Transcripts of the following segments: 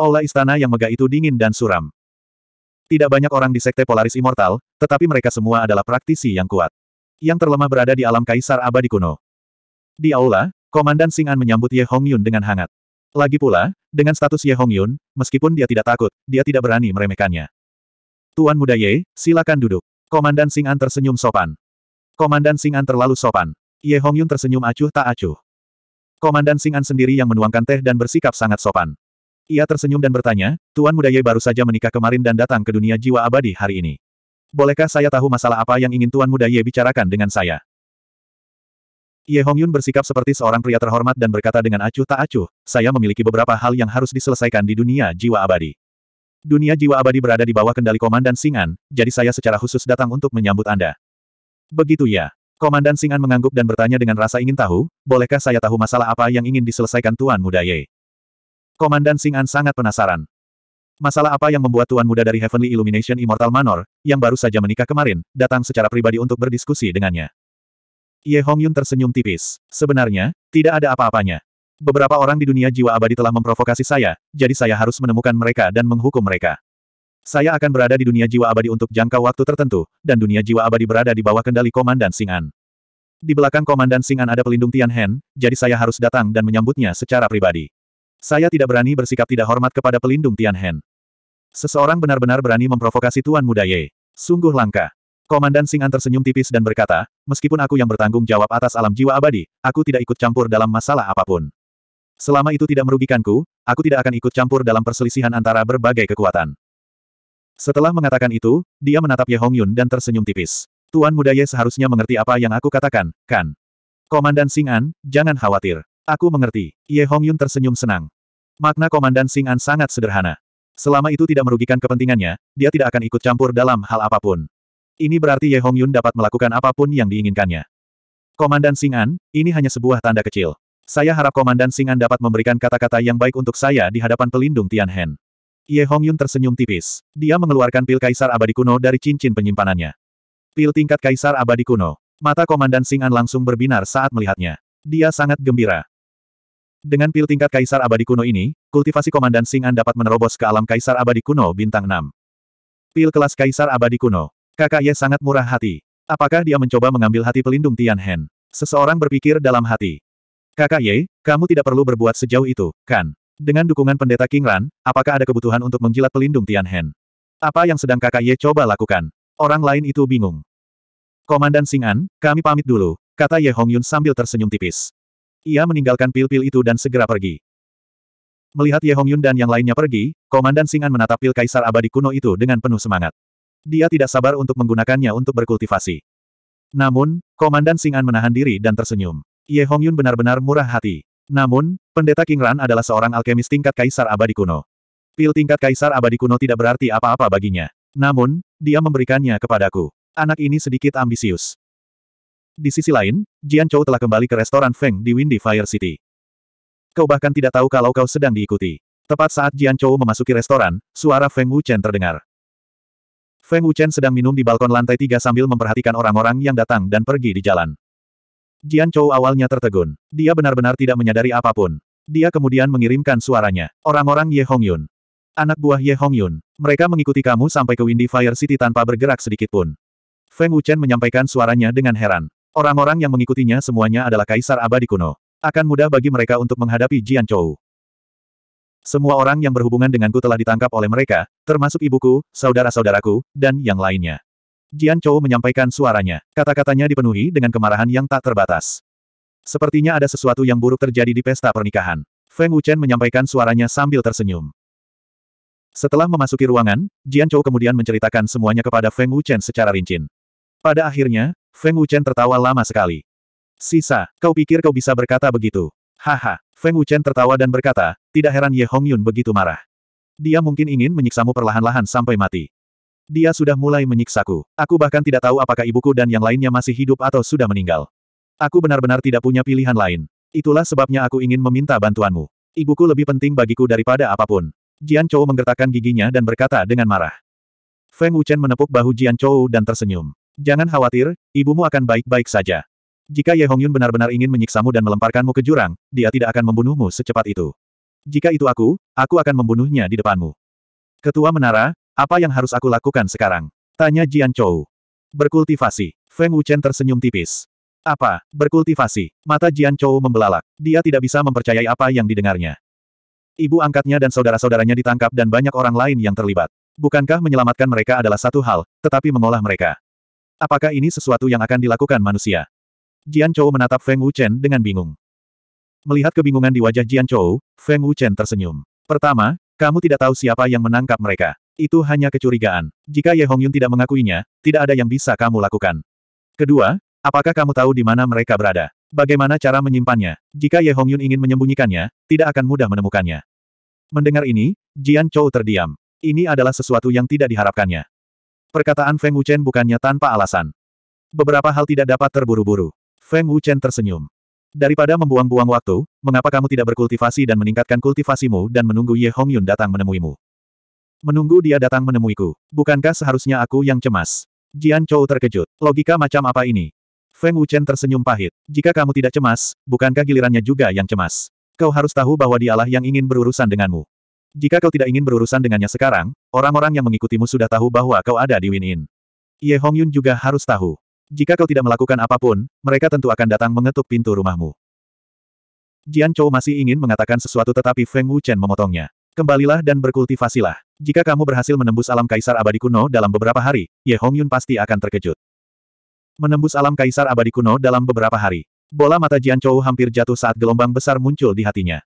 Aula istana yang megah itu dingin dan suram. Tidak banyak orang di Sekte Polaris Immortal, tetapi mereka semua adalah praktisi yang kuat. Yang terlemah berada di alam Kaisar Abadi Kuno. Di aula, Komandan Sing'an menyambut Ye Hongyun dengan hangat. Lagi pula, dengan status Ye Hongyun, meskipun dia tidak takut, dia tidak berani meremehkannya. Tuan Muda Ye, silakan duduk. Komandan Sing'an tersenyum sopan. Komandan Sing'an terlalu sopan. Ye Hongyun tersenyum acuh tak acuh. Komandan Sing'an sendiri yang menuangkan teh dan bersikap sangat sopan. Ia tersenyum dan bertanya, Tuan Muda Ye baru saja menikah kemarin dan datang ke dunia jiwa abadi hari ini. Bolehkah saya tahu masalah apa yang ingin Tuan Muda Ye bicarakan dengan saya? Ye Hongyun bersikap seperti seorang pria terhormat dan berkata dengan acuh tak acuh, saya memiliki beberapa hal yang harus diselesaikan di dunia jiwa abadi. Dunia jiwa abadi berada di bawah kendali Komandan Singan, jadi saya secara khusus datang untuk menyambut Anda. Begitu ya. Komandan Singan mengangguk dan bertanya dengan rasa ingin tahu, bolehkah saya tahu masalah apa yang ingin diselesaikan Tuan Muda Ye? Komandan Sing'an sangat penasaran. Masalah apa yang membuat Tuan Muda dari Heavenly Illumination Immortal Manor, yang baru saja menikah kemarin, datang secara pribadi untuk berdiskusi dengannya. Ye Hongyun tersenyum tipis. Sebenarnya, tidak ada apa-apanya. Beberapa orang di dunia jiwa abadi telah memprovokasi saya, jadi saya harus menemukan mereka dan menghukum mereka. Saya akan berada di dunia jiwa abadi untuk jangka waktu tertentu, dan dunia jiwa abadi berada di bawah kendali Komandan Sing'an. Di belakang Komandan Sing'an ada pelindung Tian Hen, jadi saya harus datang dan menyambutnya secara pribadi. Saya tidak berani bersikap tidak hormat kepada pelindung Tianhen. Seseorang benar-benar berani memprovokasi Tuan Muda Ye. Sungguh langka. Komandan Sing'an tersenyum tipis dan berkata, meskipun aku yang bertanggung jawab atas alam jiwa abadi, aku tidak ikut campur dalam masalah apapun. Selama itu tidak merugikanku, aku tidak akan ikut campur dalam perselisihan antara berbagai kekuatan. Setelah mengatakan itu, dia menatap Ye Hong Yun dan tersenyum tipis. Tuan Muda Ye seharusnya mengerti apa yang aku katakan, kan? Komandan Sing'an, jangan khawatir. Aku mengerti. Ye Hongyun tersenyum senang. Makna Komandan Sing An sangat sederhana. Selama itu tidak merugikan kepentingannya, dia tidak akan ikut campur dalam hal apapun. Ini berarti Ye Hongyun dapat melakukan apapun yang diinginkannya. Komandan Sing An, ini hanya sebuah tanda kecil. Saya harap Komandan Sing An dapat memberikan kata-kata yang baik untuk saya di hadapan pelindung Tian Ye Hongyun tersenyum tipis. Dia mengeluarkan pil kaisar abadi kuno dari cincin penyimpanannya. Pil tingkat kaisar abadi kuno. Mata Komandan Sing An langsung berbinar saat melihatnya. Dia sangat gembira. Dengan pil tingkat Kaisar Abadi Kuno ini, kultivasi Komandan Sing'an dapat menerobos ke alam Kaisar Abadi Kuno bintang 6. Pil kelas Kaisar Abadi Kuno. Kakak Ye sangat murah hati. Apakah dia mencoba mengambil hati pelindung Tian Hen? Seseorang berpikir dalam hati. Kakak Ye, kamu tidak perlu berbuat sejauh itu, kan? Dengan dukungan pendeta King Ran, apakah ada kebutuhan untuk menjilat pelindung Tian Hen? Apa yang sedang kakak Ye coba lakukan? Orang lain itu bingung. Komandan Sing'an, kami pamit dulu, kata Ye Hongyun sambil tersenyum tipis. Ia meninggalkan pil-pil itu dan segera pergi. Melihat Ye Hongyun dan yang lainnya pergi, Komandan Singan menatap pil kaisar abadi kuno itu dengan penuh semangat. Dia tidak sabar untuk menggunakannya untuk berkultivasi. Namun, Komandan Singan menahan diri dan tersenyum. Ye Hongyun benar-benar murah hati. Namun, Pendeta King Ran adalah seorang alkemis tingkat kaisar abadi kuno. Pil tingkat kaisar abadi kuno tidak berarti apa-apa baginya. Namun, dia memberikannya kepadaku. Anak ini sedikit ambisius. Di sisi lain, Jian Chou telah kembali ke restoran Feng di Windy Fire City. Kau bahkan tidak tahu kalau kau sedang diikuti. Tepat saat Jian Chou memasuki restoran, suara Feng Wuchen terdengar. Feng Wuchen sedang minum di balkon lantai tiga sambil memperhatikan orang-orang yang datang dan pergi di jalan. Jian Chou awalnya tertegun. Dia benar-benar tidak menyadari apapun. Dia kemudian mengirimkan suaranya. Orang-orang Ye Hongyun. Anak buah Ye Hongyun. Mereka mengikuti kamu sampai ke Windy Fire City tanpa bergerak sedikitpun. Feng Wuchen menyampaikan suaranya dengan heran. Orang-orang yang mengikutinya semuanya adalah kaisar abadi kuno. Akan mudah bagi mereka untuk menghadapi Jian Chou. Semua orang yang berhubungan denganku telah ditangkap oleh mereka, termasuk ibuku, saudara-saudaraku, dan yang lainnya. Jian Chou menyampaikan suaranya. Kata-katanya dipenuhi dengan kemarahan yang tak terbatas. Sepertinya ada sesuatu yang buruk terjadi di pesta pernikahan. Feng Wuchen menyampaikan suaranya sambil tersenyum. Setelah memasuki ruangan, Jian Chou kemudian menceritakan semuanya kepada Feng Wuchen secara rinci. Pada akhirnya, Feng Wuchen tertawa lama sekali. Sisa, kau pikir kau bisa berkata begitu? Haha, Feng Wuchen tertawa dan berkata, tidak heran Ye Hongyun begitu marah. Dia mungkin ingin menyiksamu perlahan-lahan sampai mati. Dia sudah mulai menyiksaku. Aku bahkan tidak tahu apakah ibuku dan yang lainnya masih hidup atau sudah meninggal. Aku benar-benar tidak punya pilihan lain. Itulah sebabnya aku ingin meminta bantuanmu. Ibuku lebih penting bagiku daripada apapun. Jian Chou menggertakkan giginya dan berkata dengan marah. Feng Wuchen menepuk bahu Jian Chou dan tersenyum. Jangan khawatir, ibumu akan baik-baik saja. Jika Ye Hongyun benar-benar ingin menyiksamu dan melemparkanmu ke jurang, dia tidak akan membunuhmu secepat itu. Jika itu aku, aku akan membunuhnya di depanmu. Ketua Menara, apa yang harus aku lakukan sekarang? Tanya Jian Chou. Berkultivasi. Feng Wuchen tersenyum tipis. Apa? Berkultivasi. Mata Jian Chou membelalak. Dia tidak bisa mempercayai apa yang didengarnya. Ibu angkatnya dan saudara-saudaranya ditangkap dan banyak orang lain yang terlibat. Bukankah menyelamatkan mereka adalah satu hal, tetapi mengolah mereka. Apakah ini sesuatu yang akan dilakukan manusia? Jian Chou menatap Feng Wuchen dengan bingung. Melihat kebingungan di wajah Jian Chou, Feng Wuchen tersenyum. Pertama, kamu tidak tahu siapa yang menangkap mereka. Itu hanya kecurigaan. Jika Ye Hongyun tidak mengakuinya, tidak ada yang bisa kamu lakukan. Kedua, apakah kamu tahu di mana mereka berada? Bagaimana cara menyimpannya? Jika Ye Hongyun ingin menyembunyikannya, tidak akan mudah menemukannya. Mendengar ini, Jian Chou terdiam. Ini adalah sesuatu yang tidak diharapkannya. Perkataan Feng Wuchen bukannya tanpa alasan. Beberapa hal tidak dapat terburu-buru. Feng Wuchen tersenyum. Daripada membuang-buang waktu, mengapa kamu tidak berkultivasi dan meningkatkan kultivasimu dan menunggu Ye Hongyun datang menemuimu? Menunggu dia datang menemuiku. Bukankah seharusnya aku yang cemas? Jian Chou terkejut. Logika macam apa ini? Feng Wuchen tersenyum pahit. Jika kamu tidak cemas, bukankah gilirannya juga yang cemas? Kau harus tahu bahwa dialah yang ingin berurusan denganmu. Jika kau tidak ingin berurusan dengannya sekarang, orang-orang yang mengikutimu sudah tahu bahwa kau ada di Win-In. Ye Hong Yun juga harus tahu. Jika kau tidak melakukan apapun, mereka tentu akan datang mengetuk pintu rumahmu. Jian Chou masih ingin mengatakan sesuatu tetapi Feng Wuchen memotongnya. Kembalilah dan berkultivasilah. Jika kamu berhasil menembus alam kaisar abadi kuno dalam beberapa hari, Ye Hong Yun pasti akan terkejut. Menembus alam kaisar abadi kuno dalam beberapa hari. Bola mata Jian Chou hampir jatuh saat gelombang besar muncul di hatinya.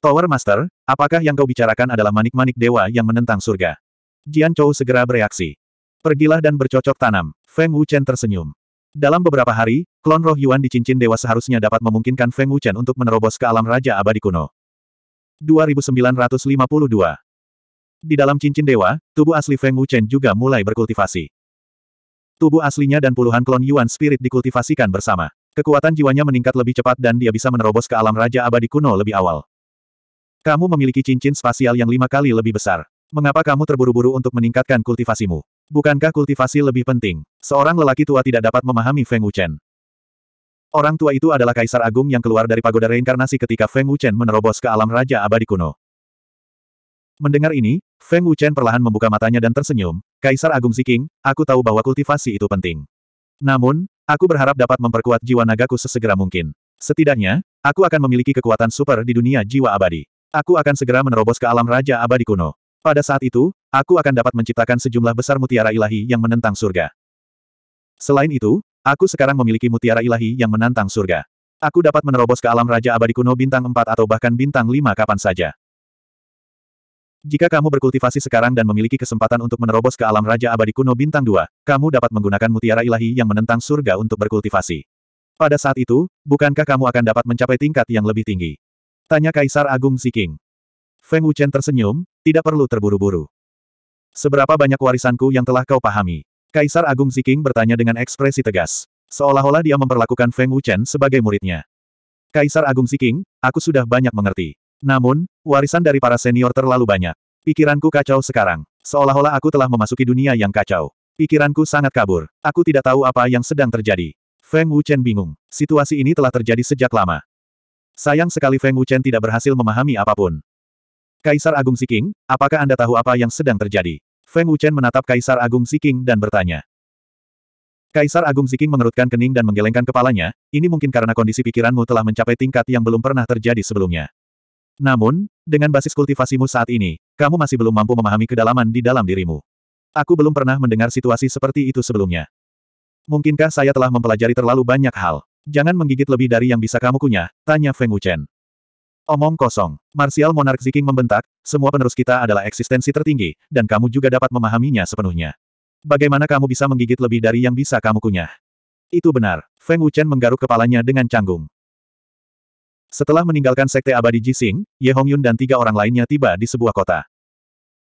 Tower Master, apakah yang kau bicarakan adalah manik-manik dewa yang menentang surga? Jian Chou segera bereaksi. Pergilah dan bercocok tanam. Feng Wuchen tersenyum. Dalam beberapa hari, klon roh Yuan di cincin dewa seharusnya dapat memungkinkan Feng Wuchen untuk menerobos ke alam Raja Abadi Kuno. 2952 Di dalam cincin dewa, tubuh asli Feng Wuchen juga mulai berkultivasi. Tubuh aslinya dan puluhan klon Yuan Spirit dikultivasikan bersama. Kekuatan jiwanya meningkat lebih cepat dan dia bisa menerobos ke alam Raja Abadi Kuno lebih awal. Kamu memiliki cincin spasial yang lima kali lebih besar. Mengapa kamu terburu-buru untuk meningkatkan kultivasimu? Bukankah kultivasi lebih penting? Seorang lelaki tua tidak dapat memahami Feng Wuchen. Orang tua itu adalah kaisar agung yang keluar dari pagoda reinkarnasi ketika Feng Wuchen menerobos ke alam raja abadi kuno. Mendengar ini, Feng Wuchen perlahan membuka matanya dan tersenyum, Kaisar Agung Ziking, aku tahu bahwa kultivasi itu penting. Namun, aku berharap dapat memperkuat jiwa nagaku sesegera mungkin. Setidaknya, aku akan memiliki kekuatan super di dunia jiwa abadi. Aku akan segera menerobos ke alam Raja Abadi Kuno. Pada saat itu, aku akan dapat menciptakan sejumlah besar mutiara ilahi yang menentang surga. Selain itu, aku sekarang memiliki mutiara ilahi yang menantang surga. Aku dapat menerobos ke alam Raja Abadi Kuno bintang 4 atau bahkan bintang 5 kapan saja. Jika kamu berkultivasi sekarang dan memiliki kesempatan untuk menerobos ke alam Raja Abadi Kuno Bintang 2, kamu dapat menggunakan mutiara ilahi yang menentang surga untuk berkultivasi. Pada saat itu, bukankah kamu akan dapat mencapai tingkat yang lebih tinggi? Tanya Kaisar Agung Siking. Feng Wuchen tersenyum, tidak perlu terburu-buru. Seberapa banyak warisanku yang telah kau pahami? Kaisar Agung Siking bertanya dengan ekspresi tegas. Seolah-olah dia memperlakukan Feng Wuchen sebagai muridnya. Kaisar Agung Siking, aku sudah banyak mengerti. Namun, warisan dari para senior terlalu banyak. Pikiranku kacau sekarang. Seolah-olah aku telah memasuki dunia yang kacau. Pikiranku sangat kabur. Aku tidak tahu apa yang sedang terjadi. Feng Wuchen bingung. Situasi ini telah terjadi sejak lama. Sayang sekali Feng Wuchen tidak berhasil memahami apapun. Kaisar Agung Siking, apakah Anda tahu apa yang sedang terjadi? Feng Wuchen menatap Kaisar Agung Siking dan bertanya. Kaisar Agung Siking mengerutkan kening dan menggelengkan kepalanya, ini mungkin karena kondisi pikiranmu telah mencapai tingkat yang belum pernah terjadi sebelumnya. Namun, dengan basis kultivasimu saat ini, kamu masih belum mampu memahami kedalaman di dalam dirimu. Aku belum pernah mendengar situasi seperti itu sebelumnya. Mungkinkah saya telah mempelajari terlalu banyak hal? Jangan menggigit lebih dari yang bisa kamu kunyah, tanya Feng Wuchen. Omong kosong. Martial Monarch Ziking membentak, semua penerus kita adalah eksistensi tertinggi, dan kamu juga dapat memahaminya sepenuhnya. Bagaimana kamu bisa menggigit lebih dari yang bisa kamu kunyah? Itu benar. Feng Wuchen menggaruk kepalanya dengan canggung. Setelah meninggalkan Sekte Abadi Jising, Ye Hongyun dan tiga orang lainnya tiba di sebuah kota.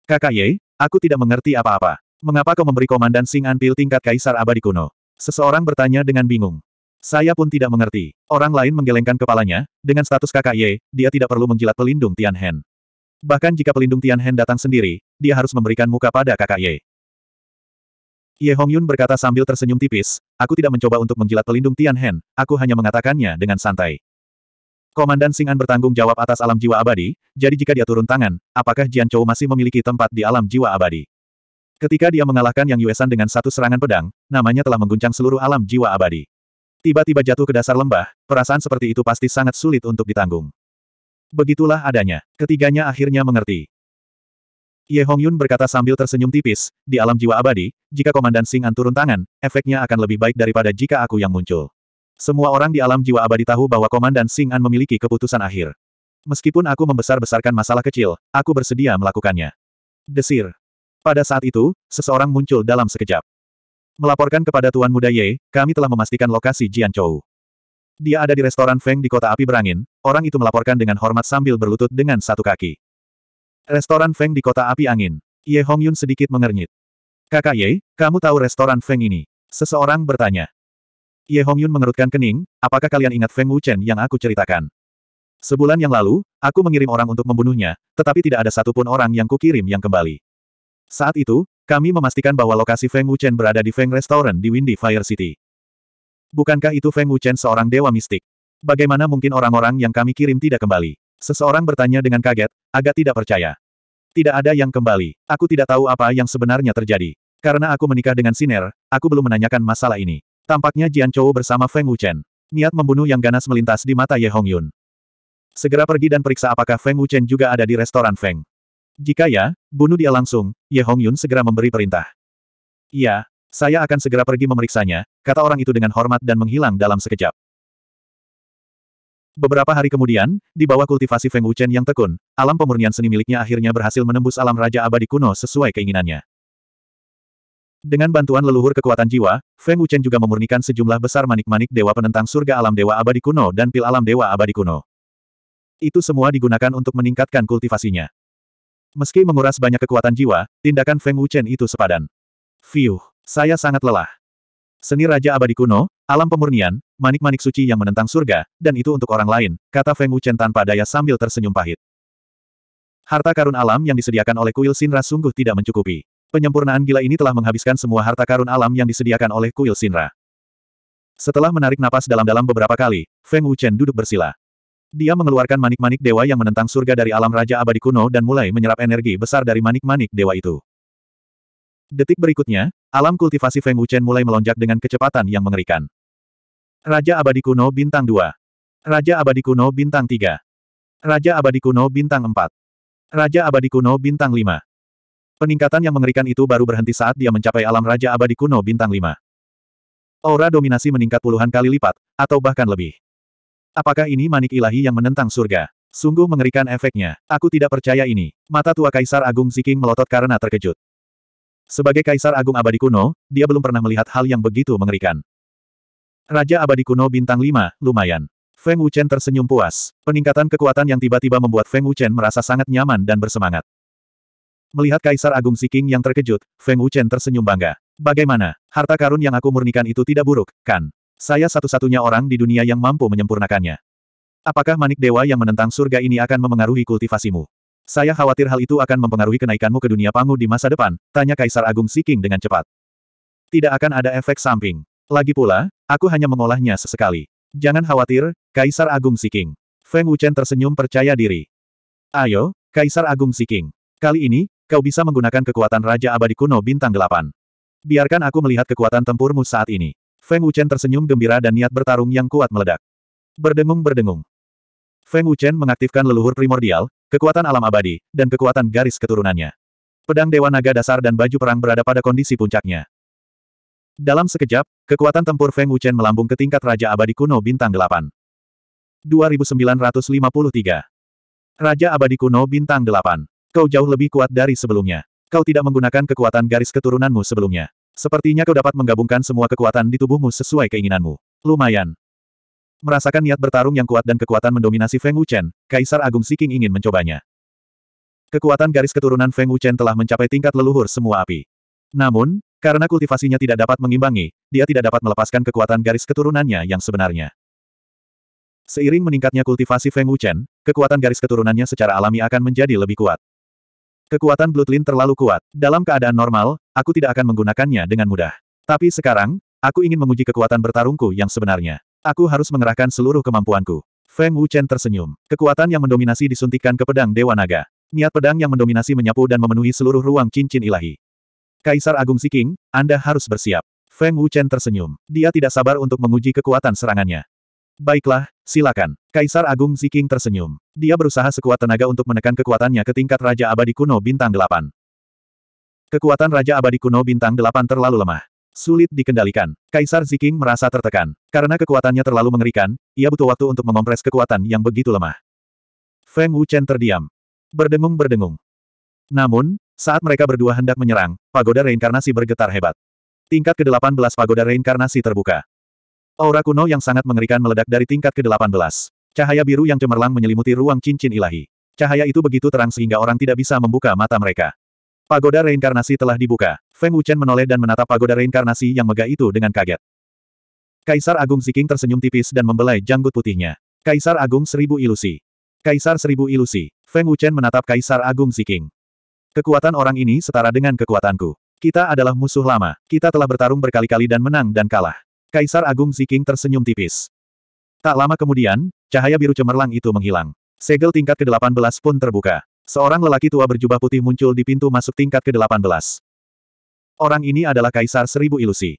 Kakak Ye, aku tidak mengerti apa-apa. Mengapa kau memberi komandan Sing Anpil tingkat Kaisar Abadi kuno? Seseorang bertanya dengan bingung. Saya pun tidak mengerti. Orang lain menggelengkan kepalanya, dengan status kakak Ye, dia tidak perlu menjilat pelindung Tian Hen. Bahkan jika pelindung Tian Hen datang sendiri, dia harus memberikan muka pada kakak Ye. Ye Hongyun berkata sambil tersenyum tipis, aku tidak mencoba untuk menjilat pelindung Tian Hen, aku hanya mengatakannya dengan santai. Komandan Sing'an bertanggung jawab atas alam jiwa abadi, jadi jika dia turun tangan, apakah Jian Chou masih memiliki tempat di alam jiwa abadi? Ketika dia mengalahkan Yang Yuesan dengan satu serangan pedang, namanya telah mengguncang seluruh alam jiwa abadi. Tiba-tiba jatuh ke dasar lembah, perasaan seperti itu pasti sangat sulit untuk ditanggung. Begitulah adanya, ketiganya akhirnya mengerti. Ye Hongyun berkata sambil tersenyum tipis, di alam jiwa abadi, jika Komandan Sing An turun tangan, efeknya akan lebih baik daripada jika aku yang muncul. Semua orang di alam jiwa abadi tahu bahwa Komandan Sing An memiliki keputusan akhir. Meskipun aku membesar-besarkan masalah kecil, aku bersedia melakukannya. Desir. Pada saat itu, seseorang muncul dalam sekejap. Melaporkan kepada Tuan Muda Ye, kami telah memastikan lokasi Jian Chou. Dia ada di restoran Feng di kota api berangin, orang itu melaporkan dengan hormat sambil berlutut dengan satu kaki. Restoran Feng di kota api angin. Ye Hong Yun sedikit mengernyit. Kakak Ye, kamu tahu restoran Feng ini? Seseorang bertanya. Ye Hong Yun mengerutkan kening, apakah kalian ingat Feng Wuchen yang aku ceritakan? Sebulan yang lalu, aku mengirim orang untuk membunuhnya, tetapi tidak ada satupun orang yang kukirim yang kembali. Saat itu, kami memastikan bahwa lokasi Feng Wuchen berada di Feng Restaurant di Windy Fire City. Bukankah itu Feng Wuchen seorang dewa mistik? Bagaimana mungkin orang-orang yang kami kirim tidak kembali? Seseorang bertanya dengan kaget, agak tidak percaya. Tidak ada yang kembali. Aku tidak tahu apa yang sebenarnya terjadi. Karena aku menikah dengan Siner, aku belum menanyakan masalah ini. Tampaknya Jian Chou bersama Feng Wuchen. Niat membunuh yang ganas melintas di mata Ye Hong Yun. Segera pergi dan periksa apakah Feng Wuchen juga ada di restoran Feng. Jika ya, bunuh dia langsung, Ye Hongyun segera memberi perintah. Ya, saya akan segera pergi memeriksanya, kata orang itu dengan hormat dan menghilang dalam sekejap. Beberapa hari kemudian, di bawah kultivasi Feng Wuchen yang tekun, alam pemurnian seni miliknya akhirnya berhasil menembus alam Raja Abadi kuno sesuai keinginannya. Dengan bantuan leluhur kekuatan jiwa, Feng Wuchen juga memurnikan sejumlah besar manik-manik dewa penentang surga alam dewa abadi kuno dan pil alam dewa abadi kuno. Itu semua digunakan untuk meningkatkan kultivasinya. Meski menguras banyak kekuatan jiwa, tindakan Feng Wuchen itu sepadan. Fiuh, saya sangat lelah. Seni Raja Abadi Kuno, alam pemurnian, manik-manik suci yang menentang surga, dan itu untuk orang lain, kata Feng Wuchen tanpa daya sambil tersenyum pahit. Harta karun alam yang disediakan oleh kuil Sinra sungguh tidak mencukupi. Penyempurnaan gila ini telah menghabiskan semua harta karun alam yang disediakan oleh kuil Sinra. Setelah menarik napas dalam-dalam beberapa kali, Feng Wuchen duduk bersila. Dia mengeluarkan manik-manik dewa yang menentang surga dari alam Raja Abadi Kuno dan mulai menyerap energi besar dari manik-manik dewa itu. Detik berikutnya, alam kultivasi Feng Wuchen mulai melonjak dengan kecepatan yang mengerikan. Raja Abadi Kuno Bintang 2 Raja Abadi Kuno Bintang 3 Raja Abadi Kuno Bintang 4 Raja Abadi Kuno Bintang 5 Peningkatan yang mengerikan itu baru berhenti saat dia mencapai alam Raja Abadi Kuno Bintang 5. Aura dominasi meningkat puluhan kali lipat, atau bahkan lebih. Apakah ini manik ilahi yang menentang surga? Sungguh mengerikan efeknya. Aku tidak percaya ini. Mata tua Kaisar Agung Ziking melotot karena terkejut. Sebagai Kaisar Agung Abadi Kuno, dia belum pernah melihat hal yang begitu mengerikan. Raja Abadi Kuno Bintang 5, lumayan. Feng Wuchen tersenyum puas. Peningkatan kekuatan yang tiba-tiba membuat Feng Wuchen merasa sangat nyaman dan bersemangat. Melihat Kaisar Agung Ziking yang terkejut, Feng Wuchen tersenyum bangga. Bagaimana, harta karun yang aku murnikan itu tidak buruk, kan? Saya satu-satunya orang di dunia yang mampu menyempurnakannya. Apakah manik dewa yang menentang surga ini akan memengaruhi kultivasimu? Saya khawatir hal itu akan mempengaruhi kenaikanmu ke dunia pangu di masa depan, tanya Kaisar Agung Siking dengan cepat. Tidak akan ada efek samping. Lagi pula, aku hanya mengolahnya sesekali. Jangan khawatir, Kaisar Agung Siking. Feng Wuchen tersenyum percaya diri. Ayo, Kaisar Agung Siking. Kali ini, kau bisa menggunakan kekuatan Raja Abadi Kuno Bintang Delapan. Biarkan aku melihat kekuatan tempurmu saat ini. Feng Wuchen tersenyum gembira dan niat bertarung yang kuat meledak. Berdengung-berdengung. Feng Wuchen mengaktifkan leluhur primordial, kekuatan alam abadi, dan kekuatan garis keturunannya. Pedang Dewa Naga dasar dan baju perang berada pada kondisi puncaknya. Dalam sekejap, kekuatan tempur Feng Wuchen melambung ke tingkat Raja Abadi Kuno Bintang 8. 2953 Raja Abadi Kuno Bintang 8. Kau jauh lebih kuat dari sebelumnya. Kau tidak menggunakan kekuatan garis keturunanmu sebelumnya. Sepertinya kau dapat menggabungkan semua kekuatan di tubuhmu sesuai keinginanmu. Lumayan. Merasakan niat bertarung yang kuat dan kekuatan mendominasi Feng Wuchen, Kaisar Agung Siking ingin mencobanya. Kekuatan garis keturunan Feng Wuchen telah mencapai tingkat leluhur semua api. Namun, karena kultivasinya tidak dapat mengimbangi, dia tidak dapat melepaskan kekuatan garis keturunannya yang sebenarnya. Seiring meningkatnya kultivasi Feng Wuchen, kekuatan garis keturunannya secara alami akan menjadi lebih kuat. Kekuatan Bloodline terlalu kuat. Dalam keadaan normal, aku tidak akan menggunakannya dengan mudah. Tapi sekarang, aku ingin menguji kekuatan bertarungku yang sebenarnya. Aku harus mengerahkan seluruh kemampuanku. Feng Wuchen tersenyum. Kekuatan yang mendominasi disuntikkan ke pedang Dewa Naga. Niat pedang yang mendominasi menyapu dan memenuhi seluruh ruang cincin ilahi. Kaisar Agung Siking, Anda harus bersiap. Feng Wuchen tersenyum. Dia tidak sabar untuk menguji kekuatan serangannya. Baiklah, silakan. Kaisar Agung Ziking tersenyum. Dia berusaha sekuat tenaga untuk menekan kekuatannya ke tingkat Raja Abadi Kuno Bintang 8. Kekuatan Raja Abadi Kuno Bintang 8 terlalu lemah. Sulit dikendalikan. Kaisar Ziking merasa tertekan. Karena kekuatannya terlalu mengerikan, ia butuh waktu untuk mengompres kekuatan yang begitu lemah. Feng Wuchen terdiam. Berdengung-berdengung. Namun, saat mereka berdua hendak menyerang, pagoda reinkarnasi bergetar hebat. Tingkat ke-18 pagoda reinkarnasi terbuka. Aura kuno yang sangat mengerikan meledak dari tingkat ke-18. Cahaya biru yang cemerlang menyelimuti ruang cincin ilahi. Cahaya itu begitu terang sehingga orang tidak bisa membuka mata mereka. Pagoda reinkarnasi telah dibuka. Feng Wuchen menoleh dan menatap pagoda reinkarnasi yang megah itu dengan kaget. Kaisar Agung Ziking tersenyum tipis dan membelai janggut putihnya. Kaisar Agung Seribu Ilusi. Kaisar Seribu Ilusi. Feng Wuchen menatap Kaisar Agung Ziking. Kekuatan orang ini setara dengan kekuatanku. Kita adalah musuh lama. Kita telah bertarung berkali-kali dan menang dan kalah. Kaisar Agung Ziking tersenyum tipis. Tak lama kemudian, cahaya biru cemerlang itu menghilang. Segel tingkat ke-18 pun terbuka. Seorang lelaki tua berjubah putih muncul di pintu masuk tingkat ke-18. Orang ini adalah Kaisar Seribu Ilusi.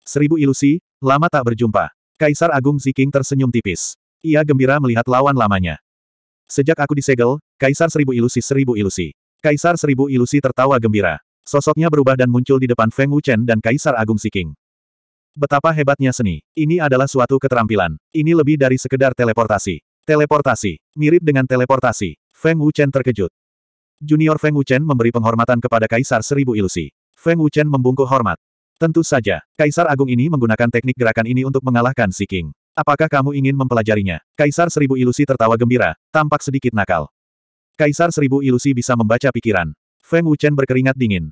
Seribu Ilusi, lama tak berjumpa. Kaisar Agung Ziking tersenyum tipis. Ia gembira melihat lawan lamanya. Sejak aku disegel, Kaisar Seribu Ilusi Seribu Ilusi. Kaisar Seribu Ilusi tertawa gembira. Sosoknya berubah dan muncul di depan Feng Wuchen dan Kaisar Agung Siking. Betapa hebatnya seni. Ini adalah suatu keterampilan. Ini lebih dari sekedar teleportasi. Teleportasi. Mirip dengan teleportasi. Feng Wuchen terkejut. Junior Feng Wuchen memberi penghormatan kepada Kaisar Seribu Ilusi. Feng Wuchen membungkuk hormat. Tentu saja, Kaisar Agung ini menggunakan teknik gerakan ini untuk mengalahkan Si King. Apakah kamu ingin mempelajarinya? Kaisar Seribu Ilusi tertawa gembira, tampak sedikit nakal. Kaisar Seribu Ilusi bisa membaca pikiran. Feng Wuchen berkeringat dingin.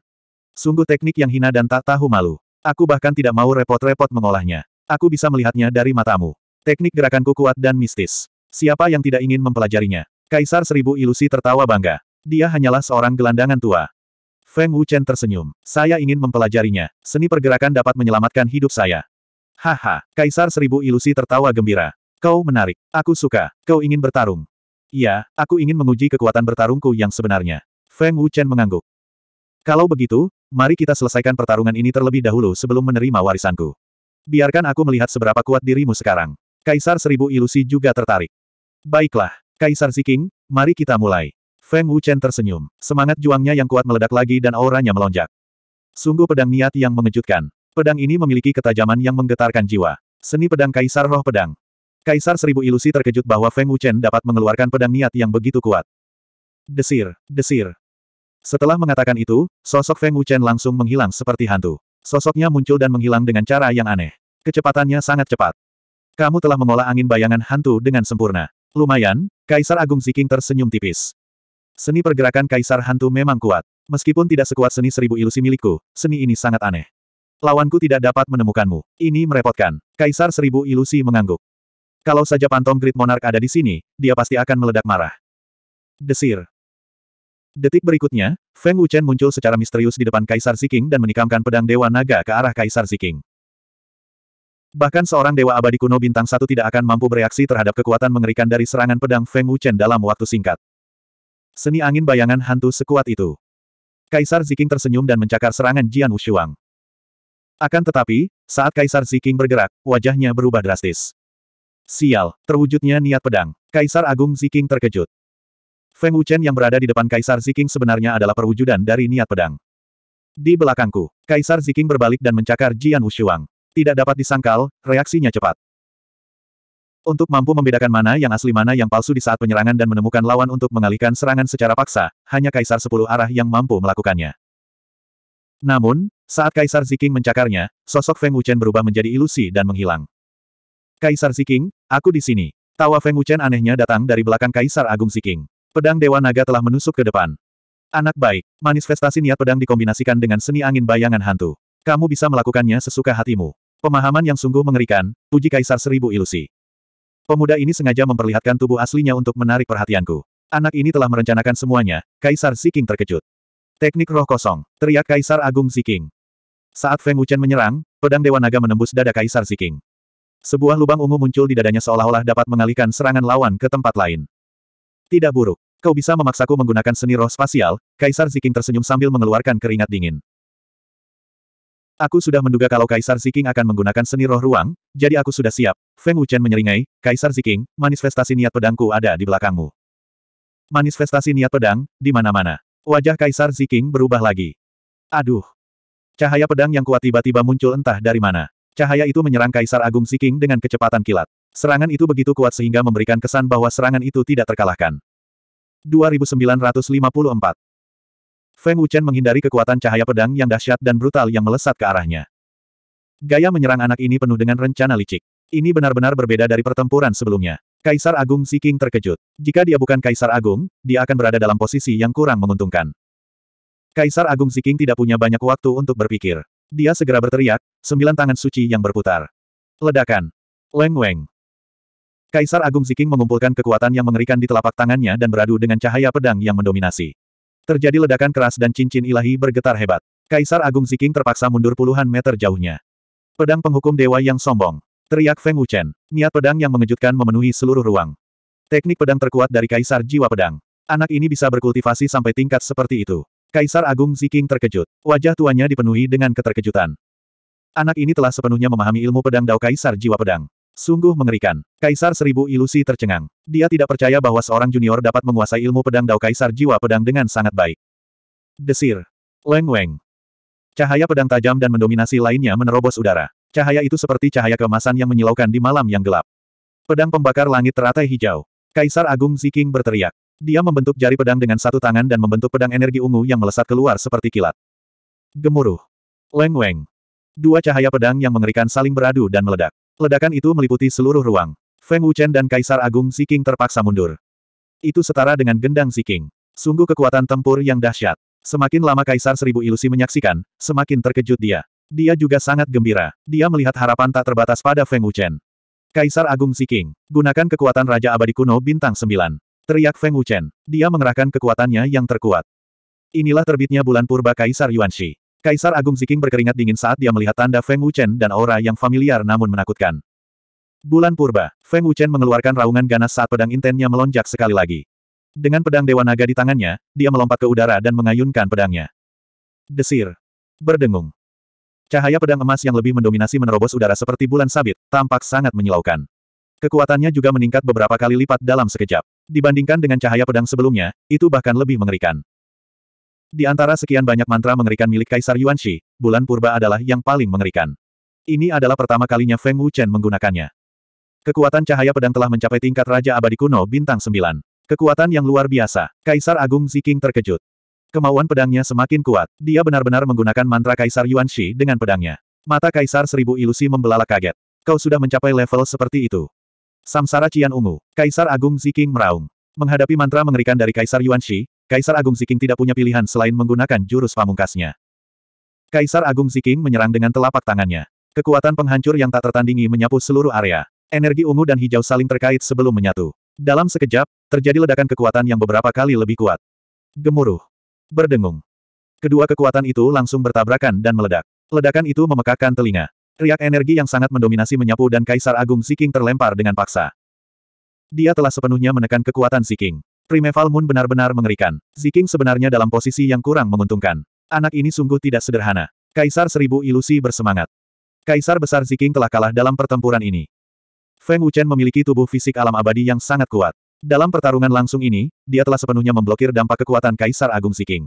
Sungguh teknik yang hina dan tak tahu malu. Aku bahkan tidak mau repot-repot mengolahnya. Aku bisa melihatnya dari matamu. Teknik gerakanku kuat dan mistis. Siapa yang tidak ingin mempelajarinya? Kaisar Seribu Ilusi tertawa bangga. Dia hanyalah seorang gelandangan tua. Feng Wuchen tersenyum. Saya ingin mempelajarinya. Seni pergerakan dapat menyelamatkan hidup saya. Haha, Kaisar Seribu Ilusi tertawa gembira. Kau menarik. Aku suka. Kau ingin bertarung. Iya, aku ingin menguji kekuatan bertarungku yang sebenarnya. Feng Wuchen mengangguk. Kalau begitu, Mari kita selesaikan pertarungan ini terlebih dahulu sebelum menerima warisanku. Biarkan aku melihat seberapa kuat dirimu sekarang. Kaisar Seribu Ilusi juga tertarik. Baiklah, Kaisar Ziking, mari kita mulai. Feng Wuchen tersenyum. Semangat juangnya yang kuat meledak lagi dan auranya melonjak. Sungguh pedang niat yang mengejutkan. Pedang ini memiliki ketajaman yang menggetarkan jiwa. Seni pedang Kaisar Roh Pedang. Kaisar Seribu Ilusi terkejut bahwa Feng Wuchen dapat mengeluarkan pedang niat yang begitu kuat. Desir, desir, setelah mengatakan itu, sosok Feng Wuchen langsung menghilang seperti hantu. Sosoknya muncul dan menghilang dengan cara yang aneh. Kecepatannya sangat cepat. Kamu telah mengolah angin bayangan hantu dengan sempurna. Lumayan, Kaisar Agung Ziking tersenyum tipis. Seni pergerakan Kaisar Hantu memang kuat. Meskipun tidak sekuat seni seribu ilusi milikku, seni ini sangat aneh. Lawanku tidak dapat menemukanmu. Ini merepotkan. Kaisar seribu ilusi mengangguk. Kalau saja Pantom Grid Monarch ada di sini, dia pasti akan meledak marah. Desir. Detik berikutnya, Feng Wuchen muncul secara misterius di depan Kaisar Ziking dan menikamkan pedang Dewa Naga ke arah Kaisar Ziking. Bahkan seorang Dewa Abadi kuno bintang satu tidak akan mampu bereaksi terhadap kekuatan mengerikan dari serangan pedang Feng Wuchen dalam waktu singkat. Seni angin bayangan hantu sekuat itu. Kaisar Ziking tersenyum dan mencakar serangan Jian Wushuang. Akan tetapi, saat Kaisar Ziking bergerak, wajahnya berubah drastis. Sial, terwujudnya niat pedang. Kaisar Agung Ziking terkejut. Feng Wuchen yang berada di depan Kaisar Ziking sebenarnya adalah perwujudan dari niat pedang. Di belakangku, Kaisar Ziking berbalik dan mencakar Jian Wushuang. Tidak dapat disangkal, reaksinya cepat. Untuk mampu membedakan mana yang asli mana yang palsu di saat penyerangan dan menemukan lawan untuk mengalihkan serangan secara paksa, hanya Kaisar Sepuluh Arah yang mampu melakukannya. Namun, saat Kaisar Ziking mencakarnya, sosok Feng Wuchen berubah menjadi ilusi dan menghilang. Kaisar Ziking, aku di sini. Tawa Feng Wuchen anehnya datang dari belakang Kaisar Agung Ziking. Pedang Dewa Naga telah menusuk ke depan. Anak baik, manifestasi niat pedang dikombinasikan dengan seni angin bayangan hantu. Kamu bisa melakukannya sesuka hatimu. Pemahaman yang sungguh mengerikan, puji Kaisar Seribu Ilusi. Pemuda ini sengaja memperlihatkan tubuh aslinya untuk menarik perhatianku. Anak ini telah merencanakan semuanya, Kaisar Ziking terkejut. Teknik roh kosong, teriak Kaisar Agung Ziking. Saat Feng Wuchen menyerang, pedang Dewa Naga menembus dada Kaisar Ziking. Sebuah lubang ungu muncul di dadanya seolah-olah dapat mengalihkan serangan lawan ke tempat lain. Tidak buruk. Kau bisa memaksaku menggunakan seni roh spasial, Kaisar Ziking tersenyum sambil mengeluarkan keringat dingin. Aku sudah menduga kalau Kaisar Ziking akan menggunakan seni roh ruang, jadi aku sudah siap. Feng Wuchen menyeringai, Kaisar Ziking, manifestasi niat pedangku ada di belakangmu. Manifestasi niat pedang, di mana-mana. Wajah Kaisar Ziking berubah lagi. Aduh. Cahaya pedang yang kuat tiba-tiba muncul entah dari mana. Cahaya itu menyerang Kaisar Agung Ziking dengan kecepatan kilat. Serangan itu begitu kuat sehingga memberikan kesan bahwa serangan itu tidak terkalahkan. 2954 Feng Wuchen menghindari kekuatan cahaya pedang yang dahsyat dan brutal yang melesat ke arahnya. Gaya menyerang anak ini penuh dengan rencana licik. Ini benar-benar berbeda dari pertempuran sebelumnya. Kaisar Agung Si King terkejut. Jika dia bukan Kaisar Agung, dia akan berada dalam posisi yang kurang menguntungkan. Kaisar Agung Si King tidak punya banyak waktu untuk berpikir. Dia segera berteriak, sembilan tangan suci yang berputar. Ledakan. Leng Weng. Kaisar Agung Ziking mengumpulkan kekuatan yang mengerikan di telapak tangannya dan beradu dengan cahaya pedang yang mendominasi. Terjadi ledakan keras dan cincin ilahi bergetar hebat. Kaisar Agung Ziking terpaksa mundur puluhan meter jauhnya. Pedang penghukum dewa yang sombong. Teriak Feng Wuchen. Niat pedang yang mengejutkan memenuhi seluruh ruang. Teknik pedang terkuat dari Kaisar Jiwa Pedang. Anak ini bisa berkultivasi sampai tingkat seperti itu. Kaisar Agung Ziking terkejut. Wajah tuanya dipenuhi dengan keterkejutan. Anak ini telah sepenuhnya memahami ilmu pedang Dao Kaisar Jiwa Pedang. Sungguh mengerikan. Kaisar Seribu Ilusi tercengang. Dia tidak percaya bahwa seorang junior dapat menguasai ilmu pedang Dao Kaisar Jiwa Pedang dengan sangat baik. Desir. Leng Weng. Cahaya pedang tajam dan mendominasi lainnya menerobos udara. Cahaya itu seperti cahaya kemasan yang menyilaukan di malam yang gelap. Pedang pembakar langit teratai hijau. Kaisar Agung Ziking berteriak. Dia membentuk jari pedang dengan satu tangan dan membentuk pedang energi ungu yang melesat keluar seperti kilat. Gemuruh. Leng Weng. Dua cahaya pedang yang mengerikan saling beradu dan meledak. Ledakan itu meliputi seluruh ruang. Feng Wuchen dan Kaisar Agung Siking terpaksa mundur. Itu setara dengan gendang Siking. Sungguh kekuatan tempur yang dahsyat. Semakin lama Kaisar Seribu Ilusi menyaksikan, semakin terkejut dia. Dia juga sangat gembira. Dia melihat harapan tak terbatas pada Feng Wuchen. Kaisar Agung Siking, gunakan kekuatan Raja Abadi Kuno Bintang Sembilan. Teriak Feng Wuchen. Dia mengerahkan kekuatannya yang terkuat. Inilah terbitnya bulan purba Kaisar Yuan Shi. Kaisar Agung Ziking berkeringat dingin saat dia melihat tanda Feng Wuchen dan aura yang familiar namun menakutkan. Bulan Purba, Feng Wuchen mengeluarkan raungan ganas saat pedang intennya melonjak sekali lagi. Dengan pedang Dewa Naga di tangannya, dia melompat ke udara dan mengayunkan pedangnya. Desir. Berdengung. Cahaya pedang emas yang lebih mendominasi menerobos udara seperti bulan sabit, tampak sangat menyilaukan. Kekuatannya juga meningkat beberapa kali lipat dalam sekejap. Dibandingkan dengan cahaya pedang sebelumnya, itu bahkan lebih mengerikan. Di antara sekian banyak mantra mengerikan milik Kaisar Yuan Shi, bulan purba adalah yang paling mengerikan. Ini adalah pertama kalinya Feng Wuchen menggunakannya. Kekuatan cahaya pedang telah mencapai tingkat Raja Abadi Kuno bintang 9. Kekuatan yang luar biasa. Kaisar Agung Ziking terkejut. Kemauan pedangnya semakin kuat. Dia benar-benar menggunakan mantra Kaisar Yuan Shi dengan pedangnya. Mata Kaisar Seribu Ilusi membelalak kaget. Kau sudah mencapai level seperti itu. Samsara Cian Ungu. Kaisar Agung Ziking meraung. Menghadapi mantra mengerikan dari Kaisar Yuan Shi. Kaisar Agung Ziking tidak punya pilihan selain menggunakan jurus pamungkasnya. Kaisar Agung Ziking menyerang dengan telapak tangannya. Kekuatan penghancur yang tak tertandingi menyapu seluruh area. Energi ungu dan hijau saling terkait sebelum menyatu. Dalam sekejap, terjadi ledakan kekuatan yang beberapa kali lebih kuat. Gemuruh. Berdengung. Kedua kekuatan itu langsung bertabrakan dan meledak. Ledakan itu memekakkan telinga. Riak energi yang sangat mendominasi menyapu dan Kaisar Agung Siking terlempar dengan paksa. Dia telah sepenuhnya menekan kekuatan Siking. Primeval Moon benar-benar mengerikan. Ziking sebenarnya dalam posisi yang kurang menguntungkan. Anak ini sungguh tidak sederhana. Kaisar Seribu Ilusi bersemangat. Kaisar Besar Ziking telah kalah dalam pertempuran ini. Feng Wuchen memiliki tubuh fisik alam abadi yang sangat kuat. Dalam pertarungan langsung ini, dia telah sepenuhnya memblokir dampak kekuatan Kaisar Agung Ziking.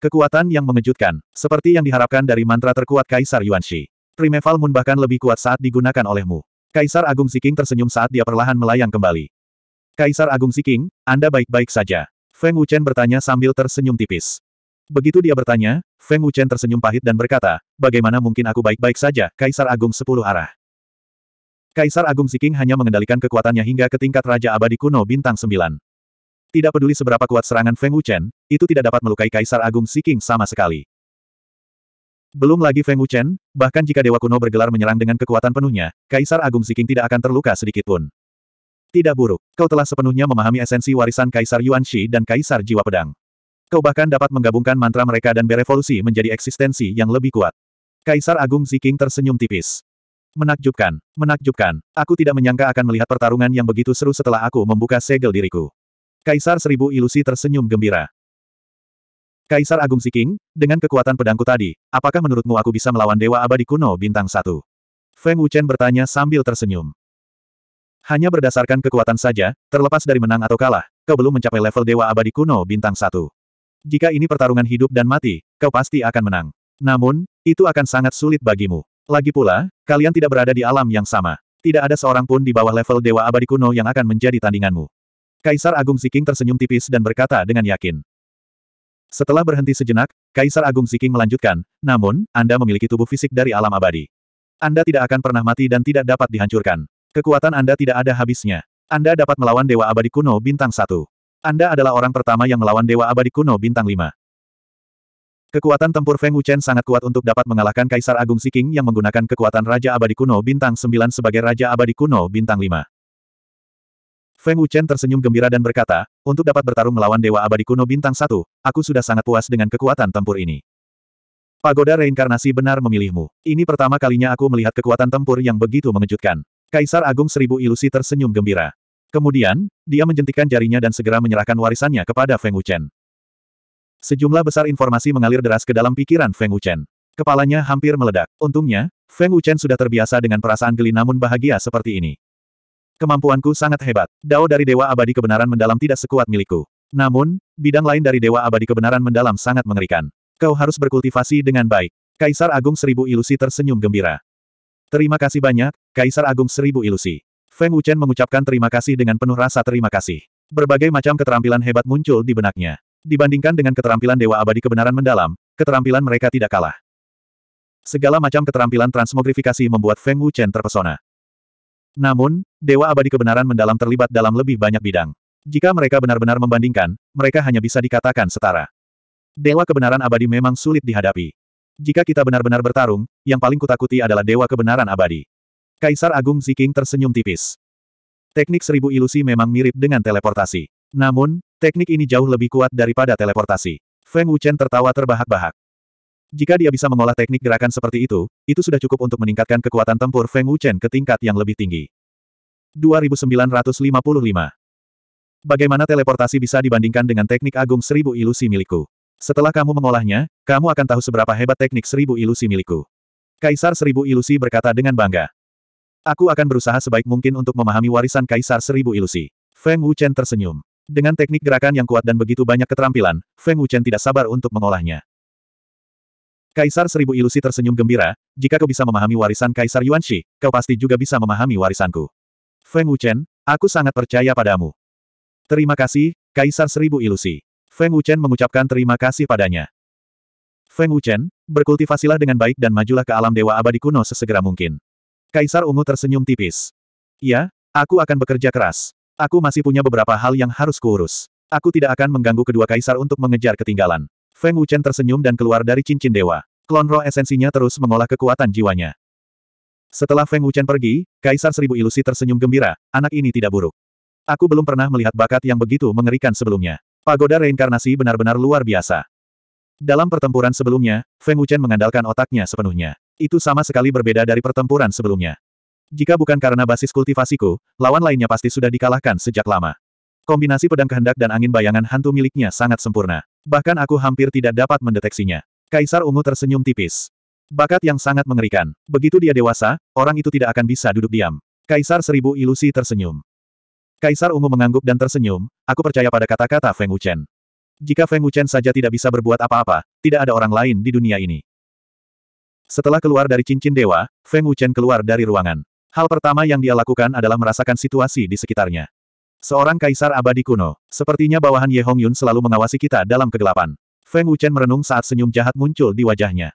Kekuatan yang mengejutkan, seperti yang diharapkan dari mantra terkuat Kaisar Shi. Primeval Moon bahkan lebih kuat saat digunakan olehmu. Kaisar Agung Ziking tersenyum saat dia perlahan melayang kembali. Kaisar Agung Siking, Anda baik-baik saja. Feng Wuchen bertanya sambil tersenyum tipis. Begitu dia bertanya, Feng Wuchen tersenyum pahit dan berkata, bagaimana mungkin aku baik-baik saja, Kaisar Agung Sepuluh Arah. Kaisar Agung Siking hanya mengendalikan kekuatannya hingga ke tingkat Raja Abadi Kuno Bintang Sembilan. Tidak peduli seberapa kuat serangan Feng Wuchen, itu tidak dapat melukai Kaisar Agung Siking sama sekali. Belum lagi Feng Wuchen, bahkan jika Dewa Kuno bergelar menyerang dengan kekuatan penuhnya, Kaisar Agung Siking tidak akan terluka sedikitpun. Tidak buruk. Kau telah sepenuhnya memahami esensi warisan Kaisar Yuan Shi dan Kaisar Jiwa Pedang. Kau bahkan dapat menggabungkan mantra mereka dan berevolusi menjadi eksistensi yang lebih kuat. Kaisar Agung Ziking tersenyum tipis. Menakjubkan, menakjubkan. Aku tidak menyangka akan melihat pertarungan yang begitu seru setelah aku membuka segel diriku. Kaisar Seribu Ilusi tersenyum gembira. Kaisar Agung Ziking, dengan kekuatan pedangku tadi, apakah menurutmu aku bisa melawan Dewa Abadi Kuno Bintang Satu? Feng Wuchen bertanya sambil tersenyum. Hanya berdasarkan kekuatan saja, terlepas dari menang atau kalah, kau belum mencapai level Dewa Abadi Kuno Bintang satu. Jika ini pertarungan hidup dan mati, kau pasti akan menang. Namun, itu akan sangat sulit bagimu. Lagi pula, kalian tidak berada di alam yang sama. Tidak ada seorang pun di bawah level Dewa Abadi Kuno yang akan menjadi tandinganmu. Kaisar Agung Ziking tersenyum tipis dan berkata dengan yakin. Setelah berhenti sejenak, Kaisar Agung Ziking melanjutkan, namun, Anda memiliki tubuh fisik dari alam abadi. Anda tidak akan pernah mati dan tidak dapat dihancurkan. Kekuatan Anda tidak ada habisnya. Anda dapat melawan Dewa Abadi Kuno Bintang 1. Anda adalah orang pertama yang melawan Dewa Abadi Kuno Bintang 5. Kekuatan tempur Feng Wuchen sangat kuat untuk dapat mengalahkan Kaisar Agung Siking yang menggunakan kekuatan Raja Abadi Kuno Bintang 9 sebagai Raja Abadi Kuno Bintang 5. Feng Wuchen tersenyum gembira dan berkata, untuk dapat bertarung melawan Dewa Abadi Kuno Bintang 1, aku sudah sangat puas dengan kekuatan tempur ini. Pagoda reinkarnasi benar memilihmu. Ini pertama kalinya aku melihat kekuatan tempur yang begitu mengejutkan. Kaisar Agung Seribu Ilusi tersenyum gembira. Kemudian, dia menjentikan jarinya dan segera menyerahkan warisannya kepada Feng Wuchen. Sejumlah besar informasi mengalir deras ke dalam pikiran Feng Wuchen. Kepalanya hampir meledak. Untungnya, Feng Wuchen sudah terbiasa dengan perasaan geli namun bahagia seperti ini. Kemampuanku sangat hebat. Dao dari Dewa Abadi Kebenaran Mendalam tidak sekuat milikku. Namun, bidang lain dari Dewa Abadi Kebenaran Mendalam sangat mengerikan. Kau harus berkultivasi dengan baik. Kaisar Agung Seribu Ilusi tersenyum gembira. Terima kasih banyak, Kaisar Agung Seribu Ilusi. Feng Wuchen mengucapkan terima kasih dengan penuh rasa terima kasih. Berbagai macam keterampilan hebat muncul di benaknya. Dibandingkan dengan keterampilan Dewa Abadi Kebenaran Mendalam, keterampilan mereka tidak kalah. Segala macam keterampilan transmogrifikasi membuat Feng Wuchen terpesona. Namun, Dewa Abadi Kebenaran Mendalam terlibat dalam lebih banyak bidang. Jika mereka benar-benar membandingkan, mereka hanya bisa dikatakan setara. Dewa Kebenaran Abadi memang sulit dihadapi. Jika kita benar-benar bertarung, yang paling kutakuti adalah dewa kebenaran abadi. Kaisar Agung Ziking tersenyum tipis. Teknik seribu ilusi memang mirip dengan teleportasi. Namun, teknik ini jauh lebih kuat daripada teleportasi. Feng Wuchen tertawa terbahak-bahak. Jika dia bisa mengolah teknik gerakan seperti itu, itu sudah cukup untuk meningkatkan kekuatan tempur Feng Wuchen ke tingkat yang lebih tinggi. 2955 Bagaimana teleportasi bisa dibandingkan dengan teknik agung seribu ilusi milikku? Setelah kamu mengolahnya, kamu akan tahu seberapa hebat teknik seribu ilusi milikku. Kaisar seribu ilusi berkata dengan bangga. Aku akan berusaha sebaik mungkin untuk memahami warisan Kaisar seribu ilusi. Feng Wuchen tersenyum. Dengan teknik gerakan yang kuat dan begitu banyak keterampilan, Feng Wuchen tidak sabar untuk mengolahnya. Kaisar seribu ilusi tersenyum gembira, jika kau bisa memahami warisan Kaisar Yuan Shi, kau pasti juga bisa memahami warisanku. Feng Wuchen, aku sangat percaya padamu. Terima kasih, Kaisar seribu ilusi. Feng Wuchen mengucapkan terima kasih padanya. Feng Wuchen, berkultivasilah dengan baik dan majulah ke alam dewa abadi kuno sesegera mungkin. Kaisar Ungu tersenyum tipis. Ya, aku akan bekerja keras. Aku masih punya beberapa hal yang harus kuurus. Aku tidak akan mengganggu kedua kaisar untuk mengejar ketinggalan. Feng Wuchen tersenyum dan keluar dari cincin dewa. Klon roh esensinya terus mengolah kekuatan jiwanya. Setelah Feng Wuchen pergi, Kaisar Seribu Ilusi tersenyum gembira, anak ini tidak buruk. Aku belum pernah melihat bakat yang begitu mengerikan sebelumnya. Pagoda reinkarnasi benar-benar luar biasa. Dalam pertempuran sebelumnya, Feng Wuchen mengandalkan otaknya sepenuhnya. Itu sama sekali berbeda dari pertempuran sebelumnya. Jika bukan karena basis kultivasiku, lawan lainnya pasti sudah dikalahkan sejak lama. Kombinasi pedang kehendak dan angin bayangan hantu miliknya sangat sempurna. Bahkan aku hampir tidak dapat mendeteksinya. Kaisar Ungu tersenyum tipis. Bakat yang sangat mengerikan. Begitu dia dewasa, orang itu tidak akan bisa duduk diam. Kaisar Seribu Ilusi tersenyum. Kaisar Ungu mengangguk dan tersenyum, aku percaya pada kata-kata Feng Wuchen. Jika Feng Wuchen saja tidak bisa berbuat apa-apa, tidak ada orang lain di dunia ini. Setelah keluar dari cincin dewa, Feng Wuchen keluar dari ruangan. Hal pertama yang dia lakukan adalah merasakan situasi di sekitarnya. Seorang kaisar abadi kuno, sepertinya bawahan Ye Hongyun selalu mengawasi kita dalam kegelapan. Feng Wuchen merenung saat senyum jahat muncul di wajahnya.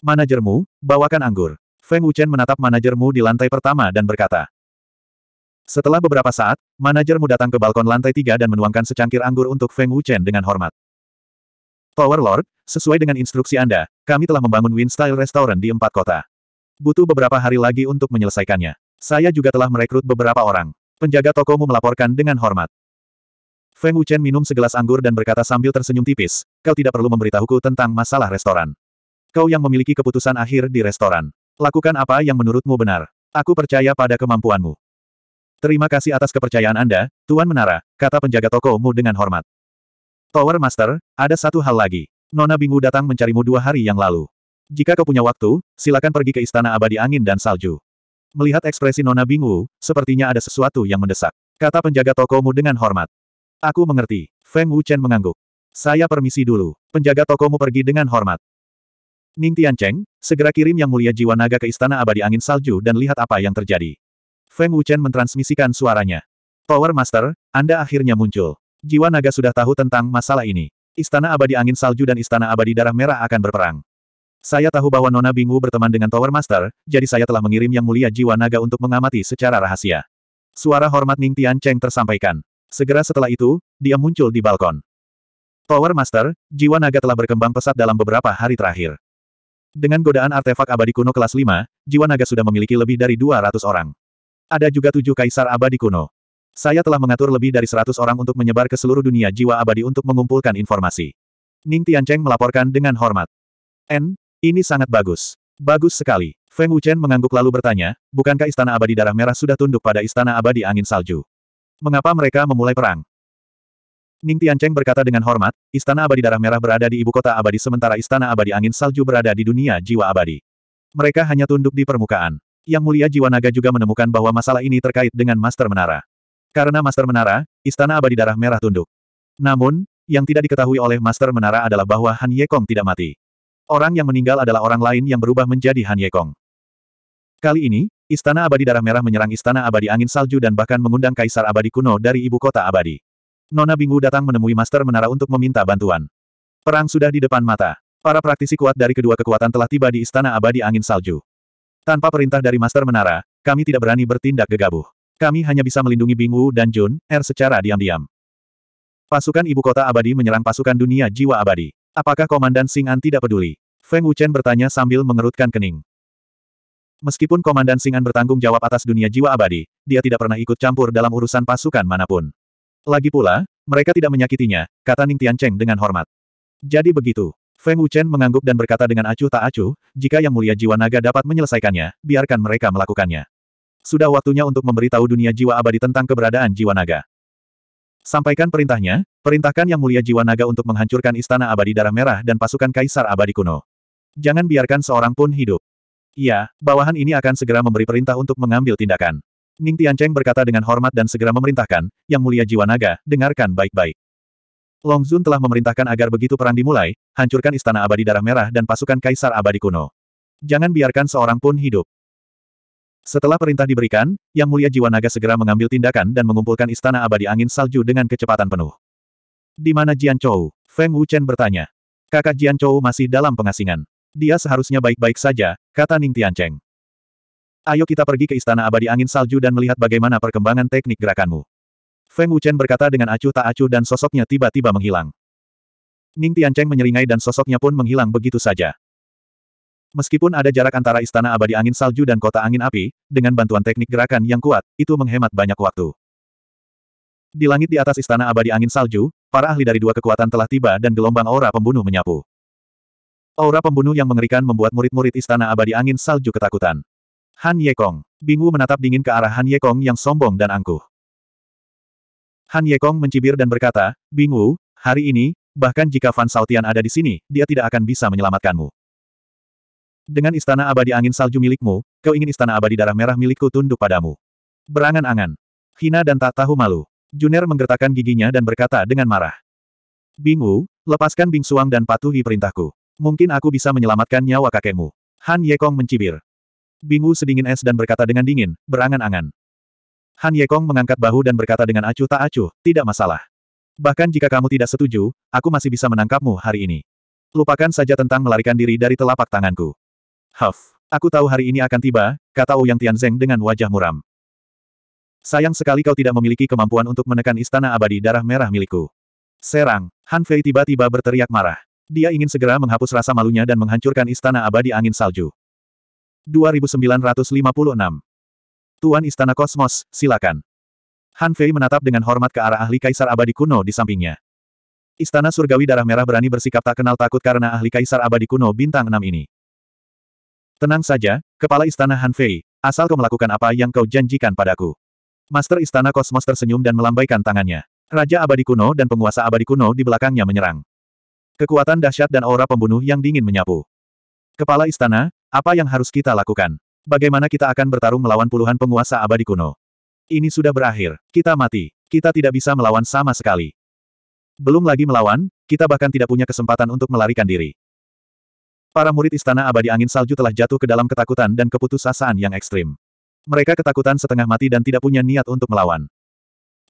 Manajermu, bawakan anggur. Feng Wuchen menatap manajermu di lantai pertama dan berkata, setelah beberapa saat, manajermu datang ke balkon lantai tiga dan menuangkan secangkir anggur untuk Feng Wuchen dengan hormat. Tower Lord, sesuai dengan instruksi Anda, kami telah membangun Wind Style Restaurant di empat kota. Butuh beberapa hari lagi untuk menyelesaikannya. Saya juga telah merekrut beberapa orang. Penjaga tokomu melaporkan dengan hormat. Feng Wuchen minum segelas anggur dan berkata sambil tersenyum tipis, kau tidak perlu memberitahuku tentang masalah restoran. Kau yang memiliki keputusan akhir di restoran. Lakukan apa yang menurutmu benar. Aku percaya pada kemampuanmu. Terima kasih atas kepercayaan Anda, Tuan Menara, kata penjaga tokomu dengan hormat. Tower Master, ada satu hal lagi. Nona Bingu datang mencarimu dua hari yang lalu. Jika kau punya waktu, silakan pergi ke Istana Abadi Angin dan Salju. Melihat ekspresi Nona Bingu, sepertinya ada sesuatu yang mendesak. Kata penjaga tokomu dengan hormat. Aku mengerti. Feng Wuchen mengangguk. Saya permisi dulu. Penjaga tokomu pergi dengan hormat. Ning Tiancheng, segera kirim Yang Mulia Jiwa Naga ke Istana Abadi Angin Salju dan lihat apa yang terjadi. Feng Wuchen mentransmisikan suaranya. Power Master, Anda akhirnya muncul. Jiwa naga sudah tahu tentang masalah ini. Istana abadi angin salju dan istana abadi darah merah akan berperang. Saya tahu bahwa Nona Bingwu berteman dengan Tower Master, jadi saya telah mengirim Yang Mulia Jiwa Naga untuk mengamati secara rahasia. Suara hormat Ning Tian Cheng tersampaikan. Segera setelah itu, dia muncul di balkon. Tower Master, Jiwa Naga telah berkembang pesat dalam beberapa hari terakhir. Dengan godaan artefak abadi kuno kelas 5, Jiwa Naga sudah memiliki lebih dari 200 orang. Ada juga tujuh kaisar abadi kuno. Saya telah mengatur lebih dari seratus orang untuk menyebar ke seluruh dunia jiwa abadi untuk mengumpulkan informasi. Ning Tiancheng melaporkan dengan hormat. N, ini sangat bagus. Bagus sekali. Feng Wuchen mengangguk lalu bertanya, bukankah istana abadi darah merah sudah tunduk pada istana abadi angin salju? Mengapa mereka memulai perang? Ning Tiancheng berkata dengan hormat, Istana Abadi Darah Merah berada di ibu kota abadi sementara Istana Abadi Angin Salju berada di dunia jiwa abadi. Mereka hanya tunduk di permukaan. Yang Mulia Jiwa Naga juga menemukan bahwa masalah ini terkait dengan Master Menara. Karena Master Menara, Istana Abadi Darah Merah tunduk. Namun, yang tidak diketahui oleh Master Menara adalah bahwa Han Kong tidak mati. Orang yang meninggal adalah orang lain yang berubah menjadi Han Kong. Kali ini, Istana Abadi Darah Merah menyerang Istana Abadi Angin Salju dan bahkan mengundang Kaisar Abadi kuno dari ibu kota Abadi. Nona Bingu datang menemui Master Menara untuk meminta bantuan. Perang sudah di depan mata. Para praktisi kuat dari kedua kekuatan telah tiba di Istana Abadi Angin Salju. Tanpa perintah dari Master Menara, kami tidak berani bertindak gegabah. Kami hanya bisa melindungi Bingwu dan Jun, Er secara diam-diam. Pasukan Ibu Kota Abadi menyerang pasukan dunia jiwa abadi. Apakah Komandan Sing'an tidak peduli? Feng Wuchen bertanya sambil mengerutkan kening. Meskipun Komandan Sing'an bertanggung jawab atas dunia jiwa abadi, dia tidak pernah ikut campur dalam urusan pasukan manapun. Lagi pula, mereka tidak menyakitinya, kata Ning Tian Cheng dengan hormat. Jadi begitu. Feng Wuchen mengangguk dan berkata dengan acuh tak acuh, jika Yang Mulia Jiwa Naga dapat menyelesaikannya, biarkan mereka melakukannya. Sudah waktunya untuk memberitahu dunia jiwa abadi tentang keberadaan jiwa naga. Sampaikan perintahnya, perintahkan Yang Mulia Jiwa Naga untuk menghancurkan Istana Abadi Darah Merah dan pasukan Kaisar Abadi Kuno. Jangan biarkan seorang pun hidup. Iya, bawahan ini akan segera memberi perintah untuk mengambil tindakan. Ning Tiancheng berkata dengan hormat dan segera memerintahkan, Yang Mulia Jiwa Naga, dengarkan baik-baik. Long Zun telah memerintahkan agar begitu perang dimulai, hancurkan istana abadi darah merah dan pasukan kaisar abadi kuno. Jangan biarkan seorang pun hidup. Setelah perintah diberikan, Yang Mulia Jiwa Naga segera mengambil tindakan dan mengumpulkan istana abadi angin salju dengan kecepatan penuh. Di mana Jian Chou? Feng Wuchen bertanya. Kakak Jian Chou masih dalam pengasingan. Dia seharusnya baik-baik saja, kata Ning Tiancheng. Ayo kita pergi ke Istana Abadi Angin Salju dan melihat bagaimana perkembangan teknik gerakanmu. Feng Wuchen berkata dengan acuh tak acuh dan sosoknya tiba-tiba menghilang. Ning Tiancheng menyeringai dan sosoknya pun menghilang begitu saja. Meskipun ada jarak antara istana abadi angin salju dan kota angin api, dengan bantuan teknik gerakan yang kuat, itu menghemat banyak waktu. Di langit di atas istana abadi angin salju, para ahli dari dua kekuatan telah tiba dan gelombang aura pembunuh menyapu. Aura pembunuh yang mengerikan membuat murid-murid istana abadi angin salju ketakutan. Han Yekong, bingung menatap dingin ke arah Han Yekong yang sombong dan angkuh. Han Yekong mencibir dan berkata, Wu, hari ini, bahkan jika Fan Sautian ada di sini, dia tidak akan bisa menyelamatkanmu. Dengan istana abadi angin salju milikmu, kau ingin istana abadi darah merah milikku tunduk padamu. Berangan-angan. Hina dan tak tahu malu. Juner menggertakkan giginya dan berkata dengan marah. Wu, lepaskan Bing Suang dan patuhi perintahku. Mungkin aku bisa menyelamatkan nyawa kakekmu. Han Yekong mencibir. Bingu sedingin es dan berkata dengan dingin, berangan-angan. Han Yekong mengangkat bahu dan berkata dengan acuh tak acuh, tidak masalah. Bahkan jika kamu tidak setuju, aku masih bisa menangkapmu hari ini. Lupakan saja tentang melarikan diri dari telapak tanganku. Huff, aku tahu hari ini akan tiba, kata Ouyang Tianzeng dengan wajah muram. Sayang sekali kau tidak memiliki kemampuan untuk menekan istana abadi darah merah milikku. Serang, Han Fei tiba-tiba berteriak marah. Dia ingin segera menghapus rasa malunya dan menghancurkan istana abadi angin salju. 2956 Tuan Istana Kosmos, silakan. Han Fei menatap dengan hormat ke arah ahli kaisar abadi kuno di sampingnya. Istana Surgawi Darah Merah berani bersikap tak kenal takut karena ahli kaisar abadi kuno bintang enam ini. Tenang saja, Kepala Istana Han Fei, asal kau melakukan apa yang kau janjikan padaku. Master Istana Kosmos tersenyum dan melambaikan tangannya. Raja abadi kuno dan penguasa abadi kuno di belakangnya menyerang. Kekuatan dahsyat dan aura pembunuh yang dingin menyapu. Kepala Istana, apa yang harus kita lakukan? Bagaimana kita akan bertarung melawan puluhan penguasa abadi kuno? Ini sudah berakhir. Kita mati. Kita tidak bisa melawan sama sekali. Belum lagi melawan, kita bahkan tidak punya kesempatan untuk melarikan diri. Para murid istana abadi angin salju telah jatuh ke dalam ketakutan dan keputusasaan yang ekstrim. Mereka ketakutan setengah mati dan tidak punya niat untuk melawan.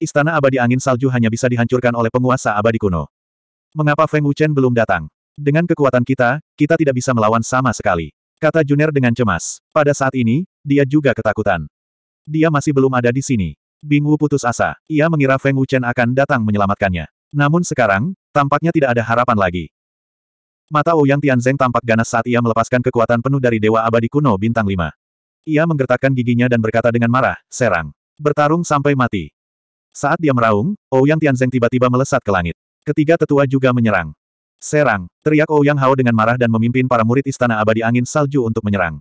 Istana abadi angin salju hanya bisa dihancurkan oleh penguasa abadi kuno. Mengapa Feng Wuchen belum datang? Dengan kekuatan kita, kita tidak bisa melawan sama sekali. Kata Juner dengan cemas. Pada saat ini, dia juga ketakutan. Dia masih belum ada di sini. Bing Wu putus asa. Ia mengira Feng Wuchen akan datang menyelamatkannya. Namun sekarang, tampaknya tidak ada harapan lagi. Mata Ouyang Tianzeng tampak ganas saat ia melepaskan kekuatan penuh dari Dewa Abadi Kuno Bintang 5. Ia menggertakkan giginya dan berkata dengan marah, serang. Bertarung sampai mati. Saat dia meraung, Ouyang Tianzeng tiba-tiba melesat ke langit. Ketiga tetua juga menyerang. Serang, teriak Ouyang Hao dengan marah dan memimpin para murid Istana Abadi Angin Salju untuk menyerang.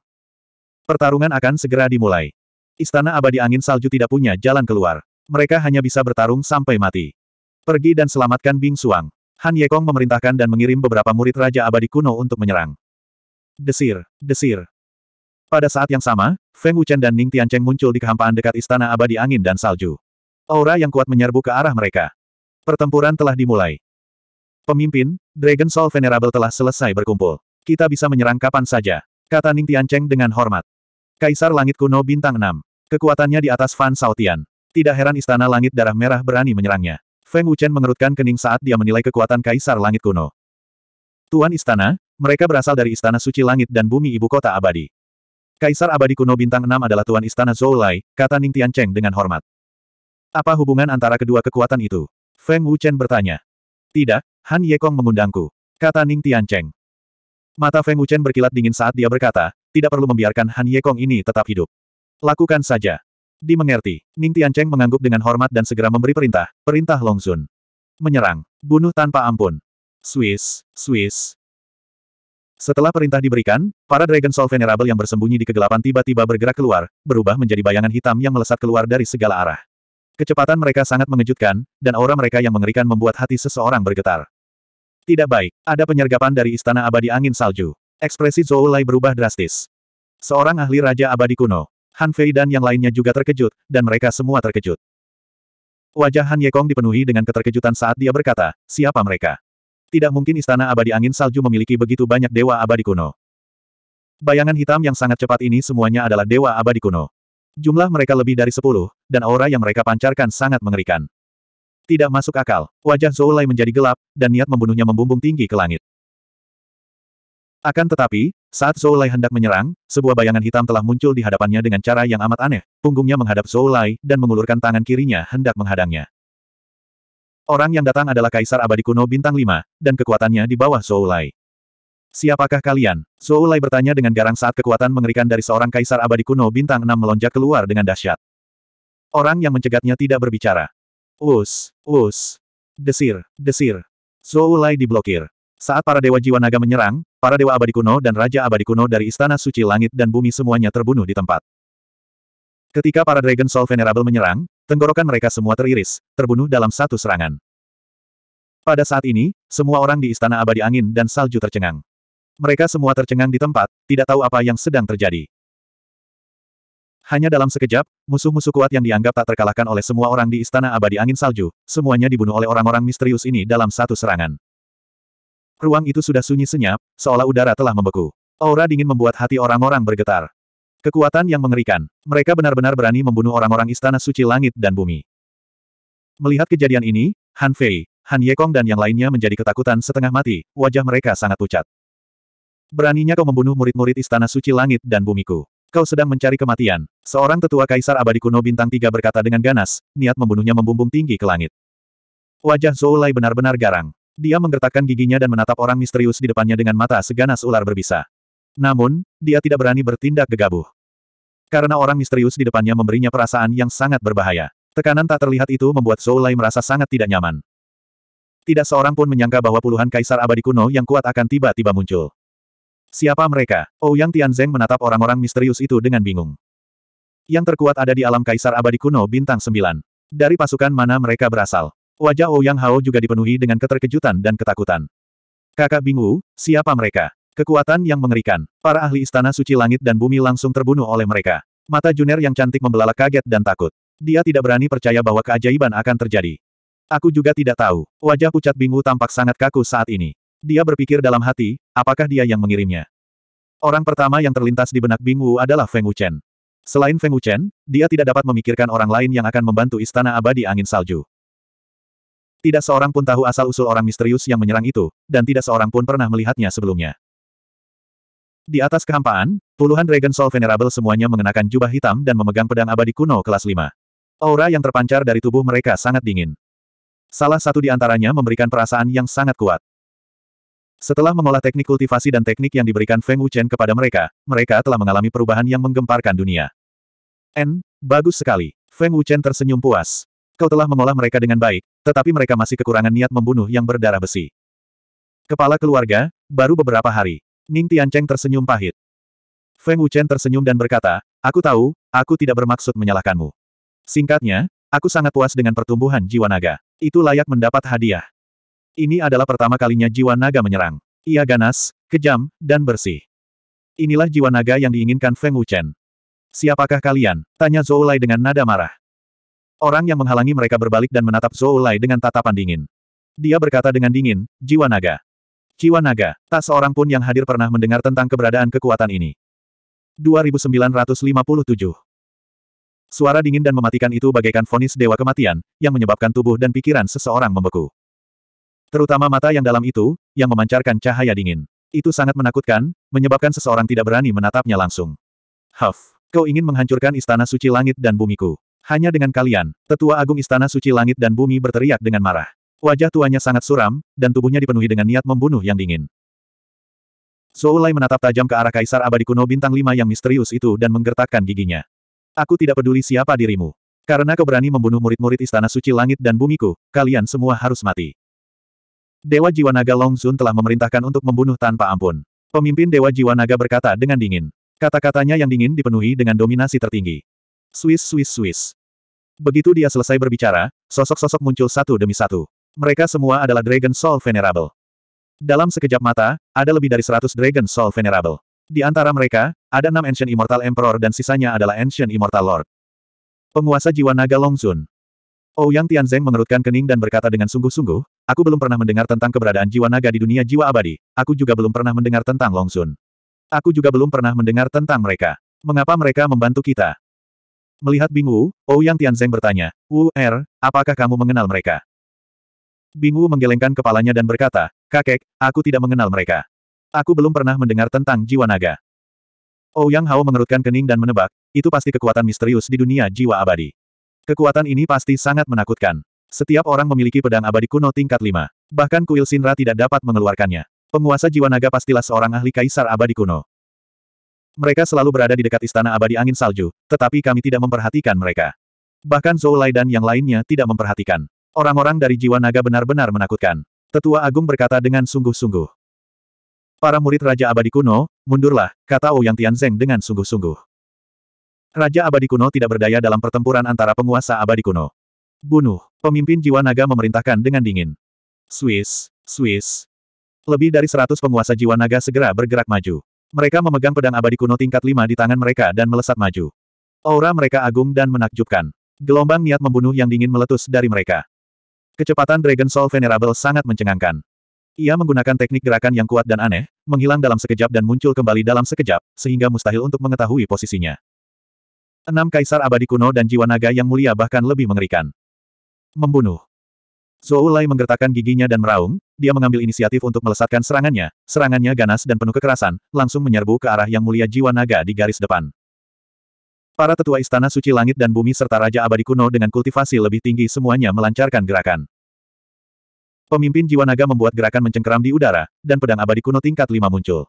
Pertarungan akan segera dimulai. Istana Abadi Angin Salju tidak punya jalan keluar. Mereka hanya bisa bertarung sampai mati. Pergi dan selamatkan Bing Suang. Han Yekong memerintahkan dan mengirim beberapa murid Raja Abadi Kuno untuk menyerang. Desir, desir. Pada saat yang sama, Feng Wuchen dan Ning Tiancheng muncul di kehampaan dekat Istana Abadi Angin dan Salju. Aura yang kuat menyerbu ke arah mereka. Pertempuran telah dimulai. Pemimpin, Dragon Soul Venerable telah selesai berkumpul. Kita bisa menyerang kapan saja. Kata Ning Tiancheng dengan hormat. Kaisar Langit Kuno Bintang 6. Kekuatannya di atas Fan Saotian. Tidak heran Istana Langit Darah Merah berani menyerangnya. Feng Wuchen mengerutkan kening saat dia menilai kekuatan Kaisar Langit Kuno. Tuan Istana, mereka berasal dari Istana Suci Langit dan Bumi Ibu Kota Abadi. Kaisar Abadi Kuno Bintang 6 adalah Tuan Istana Zhou Lai, kata Ning Tiancheng dengan hormat. Apa hubungan antara kedua kekuatan itu? Feng Wuchen bertanya. Tidak, Han Yekong mengundangku. Kata Ning Tiancheng. Mata Feng Wuchen berkilat dingin saat dia berkata, tidak perlu membiarkan Han Yekong ini tetap hidup. Lakukan saja. Dimengerti, Ning Tiancheng mengangguk dengan hormat dan segera memberi perintah, perintah Long Menyerang, bunuh tanpa ampun. Swiss, Swiss. Setelah perintah diberikan, para Dragon Soul Venerable yang bersembunyi di kegelapan tiba-tiba bergerak keluar, berubah menjadi bayangan hitam yang melesat keluar dari segala arah. Kecepatan mereka sangat mengejutkan, dan aura mereka yang mengerikan membuat hati seseorang bergetar. Tidak baik, ada penyergapan dari Istana Abadi Angin Salju. Ekspresi Zhou Lai berubah drastis. Seorang ahli Raja Abadi kuno, Han Fei dan yang lainnya juga terkejut, dan mereka semua terkejut. Wajah Han Yekong dipenuhi dengan keterkejutan saat dia berkata, siapa mereka? Tidak mungkin Istana Abadi Angin Salju memiliki begitu banyak Dewa Abadi kuno. Bayangan hitam yang sangat cepat ini semuanya adalah Dewa Abadi kuno. Jumlah mereka lebih dari sepuluh, dan aura yang mereka pancarkan sangat mengerikan. Tidak masuk akal, wajah Zhou Zoulai menjadi gelap, dan niat membunuhnya membumbung tinggi ke langit. Akan tetapi, saat Zhou Zoulai hendak menyerang, sebuah bayangan hitam telah muncul di hadapannya dengan cara yang amat aneh, punggungnya menghadap Zhou Zoulai, dan mengulurkan tangan kirinya hendak menghadangnya. Orang yang datang adalah Kaisar Abadi Kuno Bintang 5, dan kekuatannya di bawah Zhou Zoulai. Siapakah kalian? Zhou Lai bertanya dengan garang saat kekuatan mengerikan dari seorang kaisar abadi kuno bintang enam melonjak keluar dengan dahsyat. Orang yang mencegatnya tidak berbicara. Us, us, Desir, desir. Zhou Lai diblokir. Saat para dewa jiwa naga menyerang, para dewa abadi kuno dan raja abadi kuno dari istana suci langit dan bumi semuanya terbunuh di tempat. Ketika para Dragon Soul Venerable menyerang, tenggorokan mereka semua teriris, terbunuh dalam satu serangan. Pada saat ini, semua orang di Istana Abadi Angin dan Salju tercengang. Mereka semua tercengang di tempat, tidak tahu apa yang sedang terjadi. Hanya dalam sekejap, musuh-musuh kuat yang dianggap tak terkalahkan oleh semua orang di Istana Abadi Angin Salju, semuanya dibunuh oleh orang-orang misterius ini dalam satu serangan. Ruang itu sudah sunyi senyap, seolah udara telah membeku. Aura dingin membuat hati orang-orang bergetar. Kekuatan yang mengerikan. Mereka benar-benar berani membunuh orang-orang istana suci langit dan bumi. Melihat kejadian ini, Han Fei, Han Yekong dan yang lainnya menjadi ketakutan setengah mati, wajah mereka sangat pucat. Beraninya kau membunuh murid-murid istana suci langit dan bumiku. Kau sedang mencari kematian. Seorang tetua kaisar abadi kuno bintang tiga berkata dengan ganas, niat membunuhnya membumbung tinggi ke langit. Wajah Zhou Zoulai benar-benar garang. Dia menggertakkan giginya dan menatap orang misterius di depannya dengan mata seganas ular berbisa. Namun, dia tidak berani bertindak gegabah. Karena orang misterius di depannya memberinya perasaan yang sangat berbahaya. Tekanan tak terlihat itu membuat Zhou Zoulai merasa sangat tidak nyaman. Tidak seorang pun menyangka bahwa puluhan kaisar abadi kuno yang kuat akan tiba-tiba muncul. Siapa mereka? Ouyang oh, Tianzeng menatap orang-orang misterius itu dengan bingung. Yang terkuat ada di alam kaisar abadi kuno bintang sembilan. Dari pasukan mana mereka berasal? Wajah Ouyang oh Hao juga dipenuhi dengan keterkejutan dan ketakutan. Kakak Bingu, siapa mereka? Kekuatan yang mengerikan. Para ahli istana suci langit dan bumi langsung terbunuh oleh mereka. Mata Juner yang cantik membelalak kaget dan takut. Dia tidak berani percaya bahwa keajaiban akan terjadi. Aku juga tidak tahu. Wajah pucat Bingu tampak sangat kaku saat ini. Dia berpikir dalam hati, apakah dia yang mengirimnya? Orang pertama yang terlintas di benak Bing adalah Feng Wuchen. Selain Feng Wuchen, dia tidak dapat memikirkan orang lain yang akan membantu istana abadi angin salju. Tidak seorang pun tahu asal-usul orang misterius yang menyerang itu, dan tidak seorang pun pernah melihatnya sebelumnya. Di atas kehampaan, puluhan Dragon Soul Venerable semuanya mengenakan jubah hitam dan memegang pedang abadi kuno kelas 5. Aura yang terpancar dari tubuh mereka sangat dingin. Salah satu di antaranya memberikan perasaan yang sangat kuat. Setelah mengolah teknik kultivasi dan teknik yang diberikan Feng Wuchen kepada mereka, mereka telah mengalami perubahan yang menggemparkan dunia. N, bagus sekali. Feng Wuchen tersenyum puas. Kau telah mengolah mereka dengan baik, tetapi mereka masih kekurangan niat membunuh yang berdarah besi. Kepala keluarga, baru beberapa hari. Ning Tiancheng tersenyum pahit. Feng Wuchen tersenyum dan berkata, Aku tahu, aku tidak bermaksud menyalahkanmu. Singkatnya, aku sangat puas dengan pertumbuhan jiwa naga. Itu layak mendapat hadiah. Ini adalah pertama kalinya jiwa naga menyerang. Ia ganas, kejam, dan bersih. Inilah jiwa naga yang diinginkan Feng Wuchen. Siapakah kalian? Tanya Zhou Lai dengan nada marah. Orang yang menghalangi mereka berbalik dan menatap Zhou Lai dengan tatapan dingin. Dia berkata dengan dingin, jiwa naga. Jiwa naga, tak seorang pun yang hadir pernah mendengar tentang keberadaan kekuatan ini. 2957 Suara dingin dan mematikan itu bagaikan vonis dewa kematian, yang menyebabkan tubuh dan pikiran seseorang membeku. Terutama mata yang dalam itu, yang memancarkan cahaya dingin. Itu sangat menakutkan, menyebabkan seseorang tidak berani menatapnya langsung. Huff, kau ingin menghancurkan istana suci langit dan bumiku. Hanya dengan kalian, tetua agung istana suci langit dan bumi berteriak dengan marah. Wajah tuanya sangat suram, dan tubuhnya dipenuhi dengan niat membunuh yang dingin. Soulai menatap tajam ke arah kaisar abadi kuno bintang lima yang misterius itu dan menggertakkan giginya. Aku tidak peduli siapa dirimu. Karena kau berani membunuh murid-murid istana suci langit dan bumiku, kalian semua harus mati. Dewa Jiwa Naga Long Sun telah memerintahkan untuk membunuh tanpa ampun. Pemimpin Dewa Jiwa Naga berkata dengan dingin. Kata-katanya yang dingin dipenuhi dengan dominasi tertinggi. Swiss, Swiss, Swiss. Begitu dia selesai berbicara, sosok-sosok muncul satu demi satu. Mereka semua adalah Dragon Soul Venerable. Dalam sekejap mata, ada lebih dari seratus Dragon Soul Venerable. Di antara mereka, ada enam Ancient Immortal Emperor dan sisanya adalah Ancient Immortal Lord. Penguasa jiwa naga Longzun. Ouyang oh, Tianzeng mengerutkan kening dan berkata dengan sungguh-sungguh, Aku belum pernah mendengar tentang keberadaan jiwa naga di dunia jiwa abadi. Aku juga belum pernah mendengar tentang Long Sun. Aku juga belum pernah mendengar tentang mereka. Mengapa mereka membantu kita? Melihat Bing Wu, Yang Tianzeng bertanya, Wu Er, apakah kamu mengenal mereka? Bing menggelengkan kepalanya dan berkata, Kakek, aku tidak mengenal mereka. Aku belum pernah mendengar tentang jiwa naga. Ouyang Yang Hao mengerutkan kening dan menebak, itu pasti kekuatan misterius di dunia jiwa abadi. Kekuatan ini pasti sangat menakutkan. Setiap orang memiliki pedang abadi kuno tingkat 5. Bahkan kuil Sinra tidak dapat mengeluarkannya. Penguasa jiwa naga pastilah seorang ahli kaisar abadi kuno. Mereka selalu berada di dekat istana abadi angin salju, tetapi kami tidak memperhatikan mereka. Bahkan Zhou Lai dan yang lainnya tidak memperhatikan. Orang-orang dari jiwa naga benar-benar menakutkan. Tetua Agung berkata dengan sungguh-sungguh. Para murid Raja Abadi Kuno, mundurlah, kata Ouyang Tianzeng dengan sungguh-sungguh. Raja Abadi Kuno tidak berdaya dalam pertempuran antara penguasa Abadi Kuno. Bunuh. Pemimpin jiwa naga memerintahkan dengan dingin. Swiss, Swiss. Lebih dari seratus penguasa jiwa naga segera bergerak maju. Mereka memegang pedang abadi kuno tingkat lima di tangan mereka dan melesat maju. Aura mereka agung dan menakjubkan. Gelombang niat membunuh yang dingin meletus dari mereka. Kecepatan Dragon Soul Venerable sangat mencengangkan. Ia menggunakan teknik gerakan yang kuat dan aneh, menghilang dalam sekejap dan muncul kembali dalam sekejap, sehingga mustahil untuk mengetahui posisinya. Enam kaisar abadi kuno dan jiwa naga yang mulia bahkan lebih mengerikan. Membunuh. Lai menggertakkan giginya dan meraung, dia mengambil inisiatif untuk melesatkan serangannya, serangannya ganas dan penuh kekerasan, langsung menyerbu ke arah yang mulia jiwa naga di garis depan. Para tetua istana suci langit dan bumi serta raja abadi kuno dengan kultivasi lebih tinggi semuanya melancarkan gerakan. Pemimpin jiwa naga membuat gerakan mencengkeram di udara, dan pedang abadi kuno tingkat lima muncul.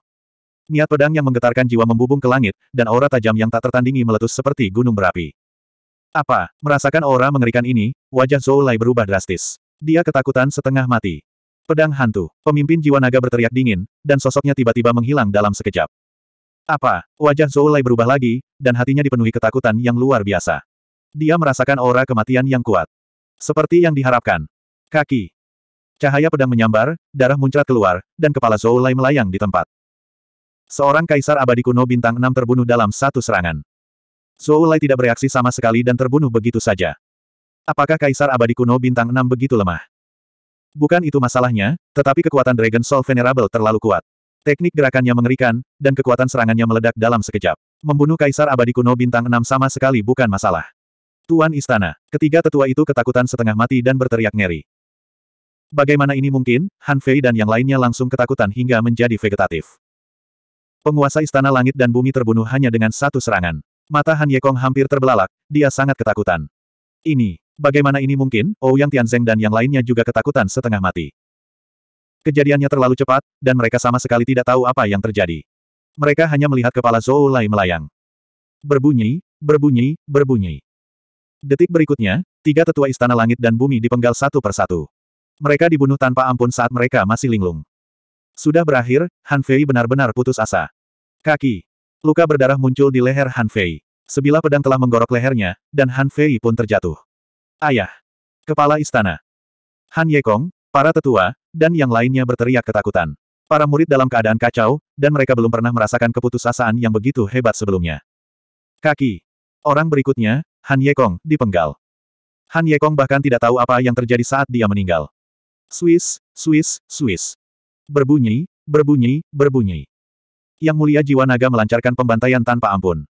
Niat pedang yang menggetarkan jiwa membubung ke langit, dan aura tajam yang tak tertandingi meletus seperti gunung berapi. Apa? Merasakan aura mengerikan ini, wajah Zhou Lai berubah drastis. Dia ketakutan setengah mati. Pedang hantu, pemimpin jiwa naga berteriak dingin, dan sosoknya tiba-tiba menghilang dalam sekejap. Apa? Wajah Zhou Lai berubah lagi, dan hatinya dipenuhi ketakutan yang luar biasa. Dia merasakan aura kematian yang kuat. Seperti yang diharapkan. Kaki. Cahaya pedang menyambar, darah muncrat keluar, dan kepala Zhou Lai melayang di tempat. Seorang kaisar abadi kuno bintang 6 terbunuh dalam satu serangan. Zhou Lai tidak bereaksi sama sekali dan terbunuh begitu saja. Apakah Kaisar Abadi Kuno Bintang 6 begitu lemah? Bukan itu masalahnya, tetapi kekuatan Dragon Soul Venerable terlalu kuat. Teknik gerakannya mengerikan, dan kekuatan serangannya meledak dalam sekejap. Membunuh Kaisar Abadi Kuno Bintang 6 sama sekali bukan masalah. Tuan Istana, ketiga tetua itu ketakutan setengah mati dan berteriak ngeri. Bagaimana ini mungkin? Han Fei dan yang lainnya langsung ketakutan hingga menjadi vegetatif. Penguasa Istana Langit dan Bumi terbunuh hanya dengan satu serangan. Mata Han Yekong hampir terbelalak, dia sangat ketakutan. Ini, bagaimana ini mungkin, Ouyang oh, Tianzeng dan yang lainnya juga ketakutan setengah mati. Kejadiannya terlalu cepat, dan mereka sama sekali tidak tahu apa yang terjadi. Mereka hanya melihat kepala Zhou Lai melayang. Berbunyi, berbunyi, berbunyi. Detik berikutnya, tiga tetua istana langit dan bumi dipenggal satu persatu. Mereka dibunuh tanpa ampun saat mereka masih linglung. Sudah berakhir, Han Fei benar-benar putus asa. Kaki, Luka berdarah muncul di leher Han Fei. Sebilah pedang telah menggorok lehernya, dan Han Fei pun terjatuh. Ayah! Kepala istana! Han Yekong, para tetua, dan yang lainnya berteriak ketakutan. Para murid dalam keadaan kacau, dan mereka belum pernah merasakan keputusasaan yang begitu hebat sebelumnya. Kaki. Orang berikutnya, Han Yekong, dipenggal. Han Yekong bahkan tidak tahu apa yang terjadi saat dia meninggal. Swiss, Swiss, Swiss. Berbunyi, berbunyi, berbunyi. Yang mulia jiwa naga melancarkan pembantaian tanpa ampun.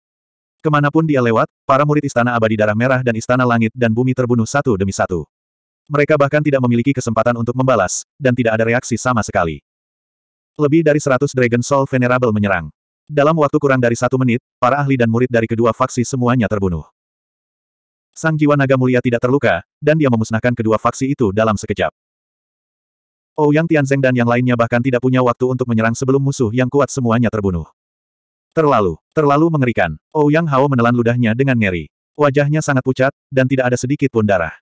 Kemanapun dia lewat, para murid Istana Abadi Darah Merah dan Istana Langit dan Bumi terbunuh satu demi satu. Mereka bahkan tidak memiliki kesempatan untuk membalas, dan tidak ada reaksi sama sekali. Lebih dari 100 Dragon Soul Venerable menyerang. Dalam waktu kurang dari satu menit, para ahli dan murid dari kedua faksi semuanya terbunuh. Sang jiwa naga mulia tidak terluka, dan dia memusnahkan kedua faksi itu dalam sekejap. Ouyang Tianzeng dan yang lainnya bahkan tidak punya waktu untuk menyerang sebelum musuh yang kuat semuanya terbunuh. Terlalu, terlalu mengerikan. Ouyang Hao menelan ludahnya dengan ngeri. Wajahnya sangat pucat, dan tidak ada sedikit pun darah.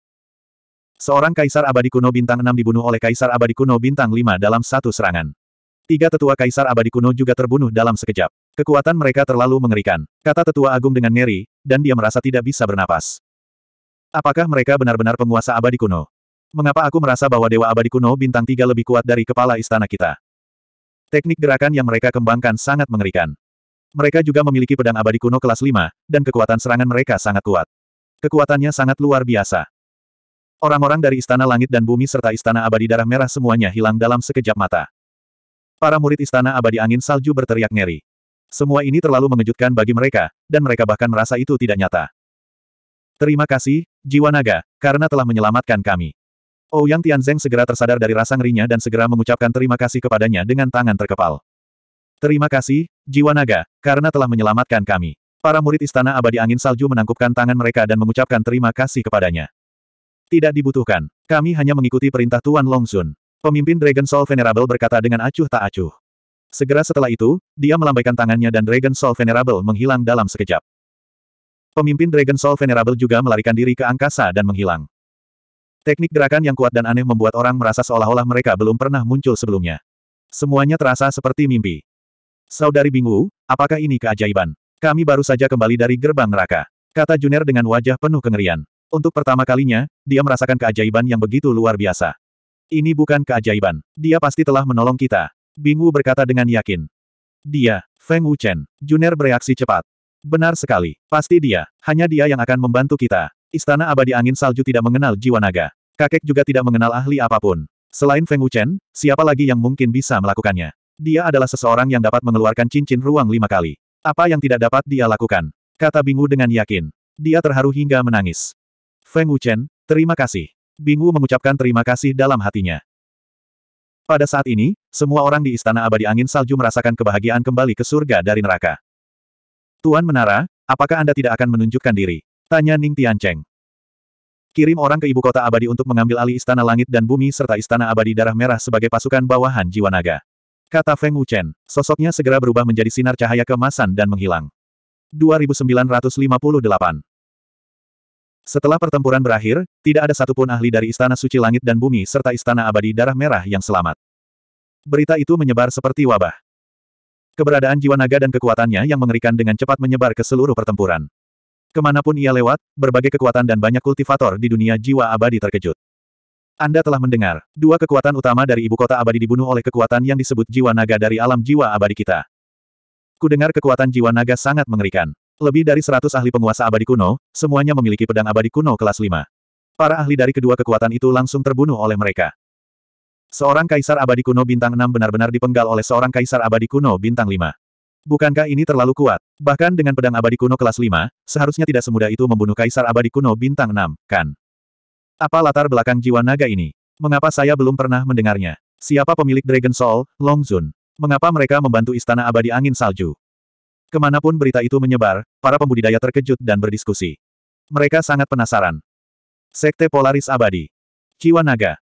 Seorang kaisar abadi kuno bintang 6 dibunuh oleh kaisar abadi kuno bintang 5 dalam satu serangan. Tiga tetua kaisar abadi kuno juga terbunuh dalam sekejap. Kekuatan mereka terlalu mengerikan, kata tetua agung dengan ngeri, dan dia merasa tidak bisa bernapas. Apakah mereka benar-benar penguasa abadi kuno? Mengapa aku merasa bahwa Dewa Abadi Kuno bintang tiga lebih kuat dari kepala istana kita? Teknik gerakan yang mereka kembangkan sangat mengerikan. Mereka juga memiliki pedang abadi kuno kelas 5, dan kekuatan serangan mereka sangat kuat. Kekuatannya sangat luar biasa. Orang-orang dari Istana Langit dan Bumi serta Istana Abadi Darah Merah semuanya hilang dalam sekejap mata. Para murid Istana Abadi Angin Salju berteriak ngeri. Semua ini terlalu mengejutkan bagi mereka, dan mereka bahkan merasa itu tidak nyata. Terima kasih, Jiwa Naga, karena telah menyelamatkan kami. Ouyang oh, Tianzeng segera tersadar dari rasa ngerinya dan segera mengucapkan terima kasih kepadanya dengan tangan terkepal. Terima kasih, Jiwa Naga, karena telah menyelamatkan kami. Para murid Istana Abadi Angin Salju menangkupkan tangan mereka dan mengucapkan terima kasih kepadanya. Tidak dibutuhkan. Kami hanya mengikuti perintah Tuan Longzun. Pemimpin Dragon Soul Venerable berkata dengan acuh tak acuh. Segera setelah itu, dia melambaikan tangannya dan Dragon Soul Venerable menghilang dalam sekejap. Pemimpin Dragon Soul Venerable juga melarikan diri ke angkasa dan menghilang. Teknik gerakan yang kuat dan aneh membuat orang merasa seolah-olah mereka belum pernah muncul sebelumnya. Semuanya terasa seperti mimpi. Saudari Bingu, apakah ini keajaiban? Kami baru saja kembali dari gerbang neraka. Kata Juner dengan wajah penuh kengerian. Untuk pertama kalinya, dia merasakan keajaiban yang begitu luar biasa. Ini bukan keajaiban. Dia pasti telah menolong kita. Bingu berkata dengan yakin. Dia, Feng Wuchen. Juner bereaksi cepat. Benar sekali. Pasti dia. Hanya dia yang akan membantu kita. Istana abadi angin salju tidak mengenal jiwa naga. Kakek juga tidak mengenal ahli apapun. Selain Feng Wuchen, siapa lagi yang mungkin bisa melakukannya? Dia adalah seseorang yang dapat mengeluarkan cincin ruang lima kali. Apa yang tidak dapat dia lakukan? Kata Bingu dengan yakin. Dia terharu hingga menangis. Feng Wuchen, terima kasih. Bingu mengucapkan terima kasih dalam hatinya. Pada saat ini, semua orang di Istana Abadi Angin Salju merasakan kebahagiaan kembali ke surga dari neraka. Tuan Menara, apakah Anda tidak akan menunjukkan diri? Tanya Ning Tiancheng. Kirim orang ke ibu kota abadi untuk mengambil alih istana langit dan bumi serta istana abadi darah merah sebagai pasukan bawahan jiwa naga. Kata Feng Wuchen, sosoknya segera berubah menjadi sinar cahaya kemasan dan menghilang. 2958 Setelah pertempuran berakhir, tidak ada satupun ahli dari istana suci langit dan bumi serta istana abadi darah merah yang selamat. Berita itu menyebar seperti wabah. Keberadaan jiwa naga dan kekuatannya yang mengerikan dengan cepat menyebar ke seluruh pertempuran. Kemanapun ia lewat, berbagai kekuatan dan banyak kultivator di dunia jiwa abadi terkejut. Anda telah mendengar, dua kekuatan utama dari ibu kota abadi dibunuh oleh kekuatan yang disebut jiwa naga dari alam jiwa abadi kita. Kudengar kekuatan jiwa naga sangat mengerikan. Lebih dari seratus ahli penguasa abadi kuno, semuanya memiliki pedang abadi kuno kelas 5. Para ahli dari kedua kekuatan itu langsung terbunuh oleh mereka. Seorang kaisar abadi kuno bintang 6 benar-benar dipenggal oleh seorang kaisar abadi kuno bintang 5. Bukankah ini terlalu kuat? Bahkan dengan pedang abadi kuno kelas 5, seharusnya tidak semudah itu membunuh kaisar abadi kuno bintang 6, kan? Apa latar belakang jiwa naga ini? Mengapa saya belum pernah mendengarnya? Siapa pemilik Dragon Soul, Long Zun? Mengapa mereka membantu istana abadi angin salju? Kemanapun berita itu menyebar, para pembudidaya terkejut dan berdiskusi. Mereka sangat penasaran. Sekte Polaris Abadi. Jiwa Naga.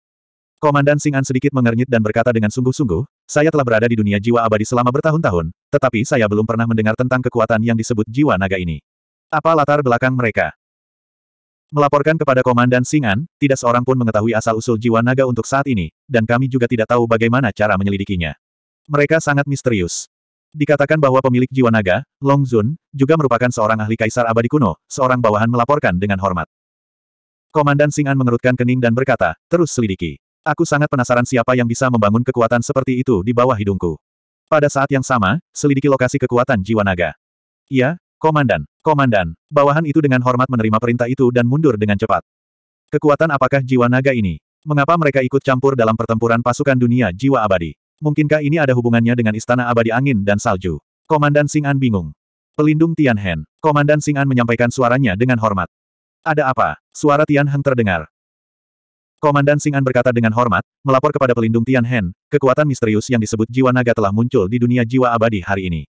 Komandan Singan sedikit mengernyit dan berkata dengan sungguh-sungguh, saya telah berada di dunia jiwa abadi selama bertahun-tahun, tetapi saya belum pernah mendengar tentang kekuatan yang disebut jiwa naga ini. Apa latar belakang mereka? Melaporkan kepada Komandan Singan, tidak seorang pun mengetahui asal-usul jiwa naga untuk saat ini, dan kami juga tidak tahu bagaimana cara menyelidikinya. Mereka sangat misterius. Dikatakan bahwa pemilik jiwa naga, Long Zun, juga merupakan seorang ahli kaisar abadi kuno, seorang bawahan melaporkan dengan hormat. Komandan Singan mengerutkan kening dan berkata, terus selidiki. Aku sangat penasaran siapa yang bisa membangun kekuatan seperti itu di bawah hidungku. Pada saat yang sama, selidiki lokasi kekuatan jiwa naga. Iya, Komandan, Komandan, bawahan itu dengan hormat menerima perintah itu dan mundur dengan cepat. Kekuatan apakah jiwa naga ini? Mengapa mereka ikut campur dalam pertempuran pasukan dunia jiwa abadi? Mungkinkah ini ada hubungannya dengan istana abadi angin dan salju? Komandan Sing'an bingung. Pelindung Tian Hen, Komandan Sing'an menyampaikan suaranya dengan hormat. Ada apa? Suara Tian Heng terdengar. Komandan Sing'an berkata dengan hormat, melapor kepada pelindung Tian Hen, kekuatan misterius yang disebut jiwa naga telah muncul di dunia jiwa abadi hari ini.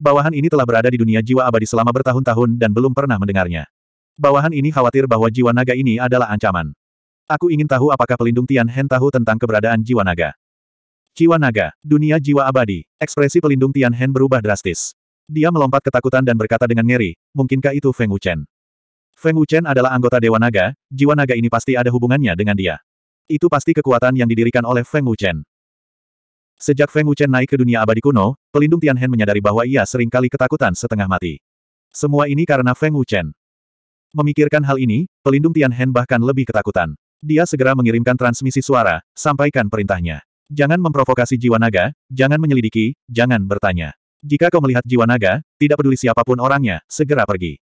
Bawahan ini telah berada di dunia jiwa abadi selama bertahun-tahun dan belum pernah mendengarnya. Bawahan ini khawatir bahwa jiwa naga ini adalah ancaman. Aku ingin tahu apakah pelindung Tian Hen tahu tentang keberadaan jiwa naga. Jiwa naga, dunia jiwa abadi, ekspresi pelindung Tian Hen berubah drastis. Dia melompat ketakutan dan berkata dengan ngeri, mungkinkah itu Feng Wuchen? Feng Wuchen adalah anggota Dewa Naga, jiwa naga ini pasti ada hubungannya dengan dia. Itu pasti kekuatan yang didirikan oleh Feng Wuchen. Sejak Feng Wuchen naik ke dunia abadi kuno, pelindung Tianhen menyadari bahwa ia sering kali ketakutan setengah mati. Semua ini karena Feng Wuchen. Memikirkan hal ini, pelindung Tianhen bahkan lebih ketakutan. Dia segera mengirimkan transmisi suara, sampaikan perintahnya. Jangan memprovokasi jiwa naga, jangan menyelidiki, jangan bertanya. Jika kau melihat jiwa naga, tidak peduli siapapun orangnya, segera pergi.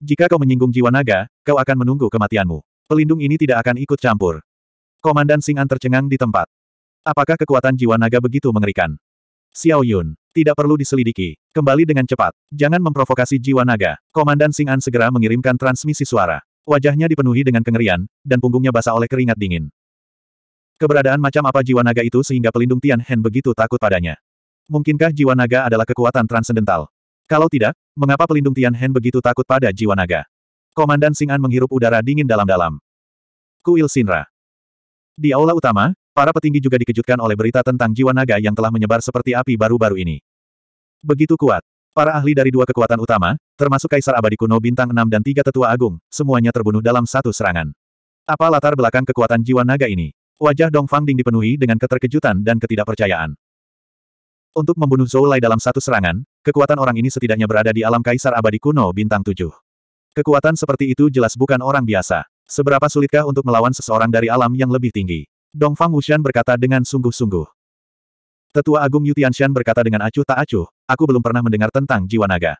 Jika kau menyinggung jiwa naga, kau akan menunggu kematianmu. Pelindung ini tidak akan ikut campur. Komandan Singan tercengang di tempat. Apakah kekuatan jiwa naga begitu mengerikan? Xiao Yun, tidak perlu diselidiki. Kembali dengan cepat. Jangan memprovokasi jiwa naga. Komandan Singan segera mengirimkan transmisi suara. Wajahnya dipenuhi dengan kengerian, dan punggungnya basah oleh keringat dingin. Keberadaan macam apa jiwa naga itu sehingga pelindung Tian Hen begitu takut padanya? Mungkinkah jiwa naga adalah kekuatan transendental? Kalau tidak, mengapa pelindung Tian Hen begitu takut pada jiwa naga? Komandan Sing'an menghirup udara dingin dalam-dalam. Kuil Sinra. Di aula utama, para petinggi juga dikejutkan oleh berita tentang jiwa naga yang telah menyebar seperti api baru-baru ini. Begitu kuat. Para ahli dari dua kekuatan utama, termasuk Kaisar Abadi Kuno Bintang 6 dan tiga tetua agung, semuanya terbunuh dalam satu serangan. Apa latar belakang kekuatan jiwa naga ini? Wajah Dong Fang Ding dipenuhi dengan keterkejutan dan ketidakpercayaan. Untuk membunuh Zhou Lai dalam satu serangan, Kekuatan orang ini setidaknya berada di alam kaisar abadi kuno bintang tujuh. Kekuatan seperti itu jelas bukan orang biasa. Seberapa sulitkah untuk melawan seseorang dari alam yang lebih tinggi? Dongfang Wushan berkata dengan sungguh-sungguh. Tetua Agung Yu Tianshan berkata dengan acuh tak acuh, aku belum pernah mendengar tentang jiwa naga.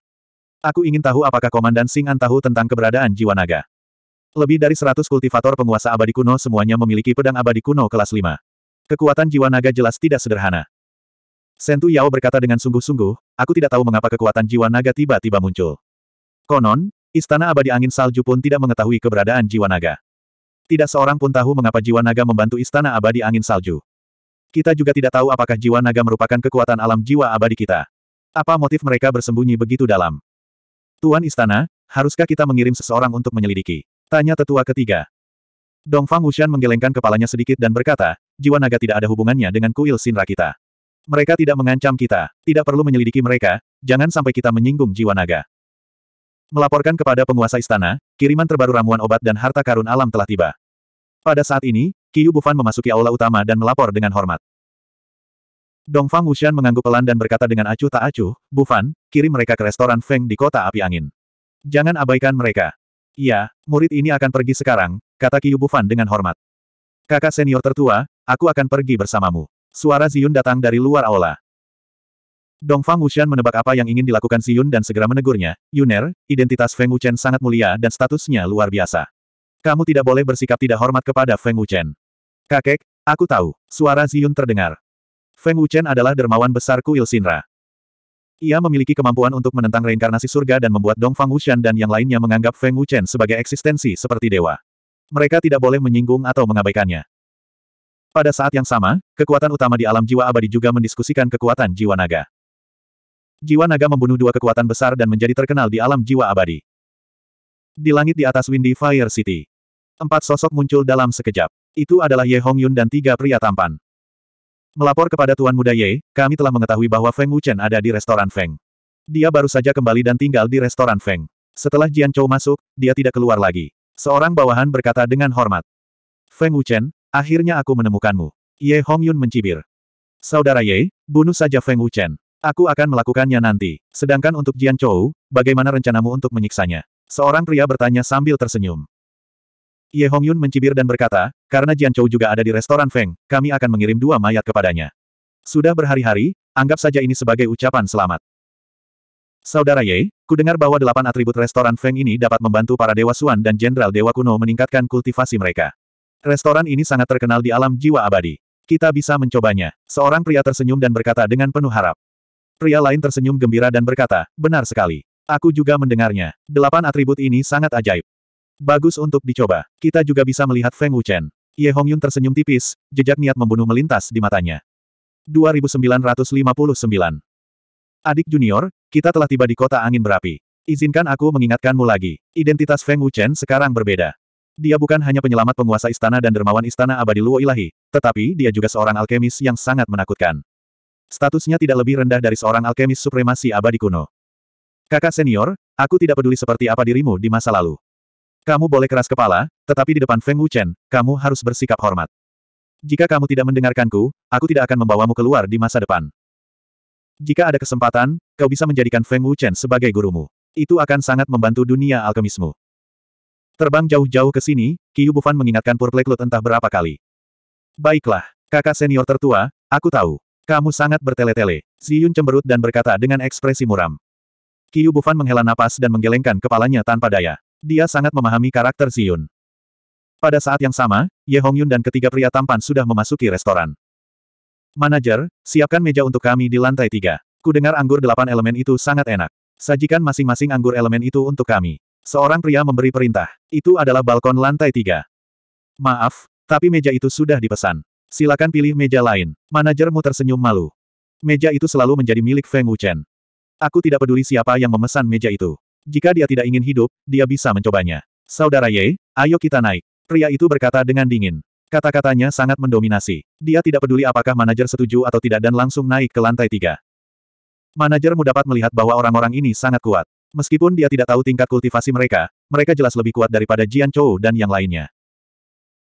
Aku ingin tahu apakah Komandan Sing An tahu tentang keberadaan jiwa naga. Lebih dari seratus kultivator penguasa abadi kuno semuanya memiliki pedang abadi kuno kelas lima. Kekuatan jiwa naga jelas tidak sederhana. Sentu Yao berkata dengan sungguh-sungguh, aku tidak tahu mengapa kekuatan jiwa naga tiba-tiba muncul. Konon, istana abadi angin salju pun tidak mengetahui keberadaan jiwa naga. Tidak seorang pun tahu mengapa jiwa naga membantu istana abadi angin salju. Kita juga tidak tahu apakah jiwa naga merupakan kekuatan alam jiwa abadi kita. Apa motif mereka bersembunyi begitu dalam? Tuan istana, haruskah kita mengirim seseorang untuk menyelidiki? Tanya tetua ketiga. Dongfang Wushan menggelengkan kepalanya sedikit dan berkata, jiwa naga tidak ada hubungannya dengan kuil Sinra kita. Mereka tidak mengancam kita, tidak perlu menyelidiki mereka, jangan sampai kita menyinggung jiwa naga. Melaporkan kepada penguasa istana, kiriman terbaru ramuan obat dan harta karun alam telah tiba. Pada saat ini, Qiyu Bufan memasuki aula utama dan melapor dengan hormat. Dongfang Wuxian mengangguk pelan dan berkata dengan acuh tak acuh, Bufan, kirim mereka ke restoran Feng di kota api angin. Jangan abaikan mereka. Iya, murid ini akan pergi sekarang, kata Qiyu Bufan dengan hormat. Kakak senior tertua, aku akan pergi bersamamu. Suara Ziyun datang dari luar aula. Dongfang Wushan menebak apa yang ingin dilakukan Ziyun dan segera menegurnya, Yuner, identitas Feng Wuchen sangat mulia dan statusnya luar biasa. Kamu tidak boleh bersikap tidak hormat kepada Feng Wuchen. Kakek, aku tahu, suara Ziyun terdengar. Feng Wuchen adalah dermawan besar kuil Sinra. Ia memiliki kemampuan untuk menentang reinkarnasi surga dan membuat Dongfang Wushan dan yang lainnya menganggap Feng Wuchen sebagai eksistensi seperti dewa. Mereka tidak boleh menyinggung atau mengabaikannya. Pada saat yang sama, kekuatan utama di alam jiwa abadi juga mendiskusikan kekuatan jiwa naga. Jiwa naga membunuh dua kekuatan besar dan menjadi terkenal di alam jiwa abadi. Di langit di atas Windy Fire City. Empat sosok muncul dalam sekejap. Itu adalah Ye Hong Yun dan tiga pria tampan. Melapor kepada Tuan Muda Ye, kami telah mengetahui bahwa Feng Wuchen ada di restoran Feng. Dia baru saja kembali dan tinggal di restoran Feng. Setelah Jian Chou masuk, dia tidak keluar lagi. Seorang bawahan berkata dengan hormat. Feng Wuchen, Akhirnya aku menemukanmu. Ye Hongyun mencibir. Saudara Ye, bunuh saja Feng Wuchen. Aku akan melakukannya nanti. Sedangkan untuk Jian Chou, bagaimana rencanamu untuk menyiksanya? Seorang pria bertanya sambil tersenyum. Ye Hongyun mencibir dan berkata, karena Jian Chou juga ada di restoran Feng, kami akan mengirim dua mayat kepadanya. Sudah berhari-hari, anggap saja ini sebagai ucapan selamat. Saudara Ye, kudengar bahwa delapan atribut restoran Feng ini dapat membantu para Dewa Suan dan Jenderal Dewa Kuno meningkatkan kultivasi mereka. Restoran ini sangat terkenal di alam jiwa abadi. Kita bisa mencobanya. Seorang pria tersenyum dan berkata dengan penuh harap. Pria lain tersenyum gembira dan berkata, benar sekali. Aku juga mendengarnya. Delapan atribut ini sangat ajaib. Bagus untuk dicoba. Kita juga bisa melihat Feng Wuchen. Ye Hongyun tersenyum tipis, jejak niat membunuh melintas di matanya. 2959 Adik junior, kita telah tiba di kota angin berapi. Izinkan aku mengingatkanmu lagi. Identitas Feng Wuchen sekarang berbeda. Dia bukan hanya penyelamat penguasa istana dan dermawan istana abadi Luo Ilahi, tetapi dia juga seorang alkemis yang sangat menakutkan. Statusnya tidak lebih rendah dari seorang alkemis supremasi abadi kuno. Kakak senior, aku tidak peduli seperti apa dirimu di masa lalu. Kamu boleh keras kepala, tetapi di depan Feng Wuchen, kamu harus bersikap hormat. Jika kamu tidak mendengarkanku, aku tidak akan membawamu keluar di masa depan. Jika ada kesempatan, kau bisa menjadikan Feng Wuchen sebagai gurumu. Itu akan sangat membantu dunia alkemismu. Terbang jauh-jauh ke sini, Kiyu Bufan mengingatkan Purpleklut entah berapa kali. Baiklah, kakak senior tertua, aku tahu. Kamu sangat bertele-tele. Si Yun cemberut dan berkata dengan ekspresi muram. Kiyu Bufan menghela napas dan menggelengkan kepalanya tanpa daya. Dia sangat memahami karakter Si Yun. Pada saat yang sama, Ye Hongyun dan ketiga pria tampan sudah memasuki restoran. Manajer, siapkan meja untuk kami di lantai tiga. Kudengar anggur delapan elemen itu sangat enak. Sajikan masing-masing anggur elemen itu untuk kami. Seorang pria memberi perintah. Itu adalah balkon lantai tiga. Maaf, tapi meja itu sudah dipesan. Silakan pilih meja lain. Manajermu tersenyum malu. Meja itu selalu menjadi milik Feng Wuchen. Aku tidak peduli siapa yang memesan meja itu. Jika dia tidak ingin hidup, dia bisa mencobanya. Saudara Ye, ayo kita naik. Pria itu berkata dengan dingin. Kata-katanya sangat mendominasi. Dia tidak peduli apakah manajer setuju atau tidak dan langsung naik ke lantai tiga. Manajermu dapat melihat bahwa orang-orang ini sangat kuat. Meskipun dia tidak tahu tingkat kultivasi mereka, mereka jelas lebih kuat daripada Jian Chou dan yang lainnya.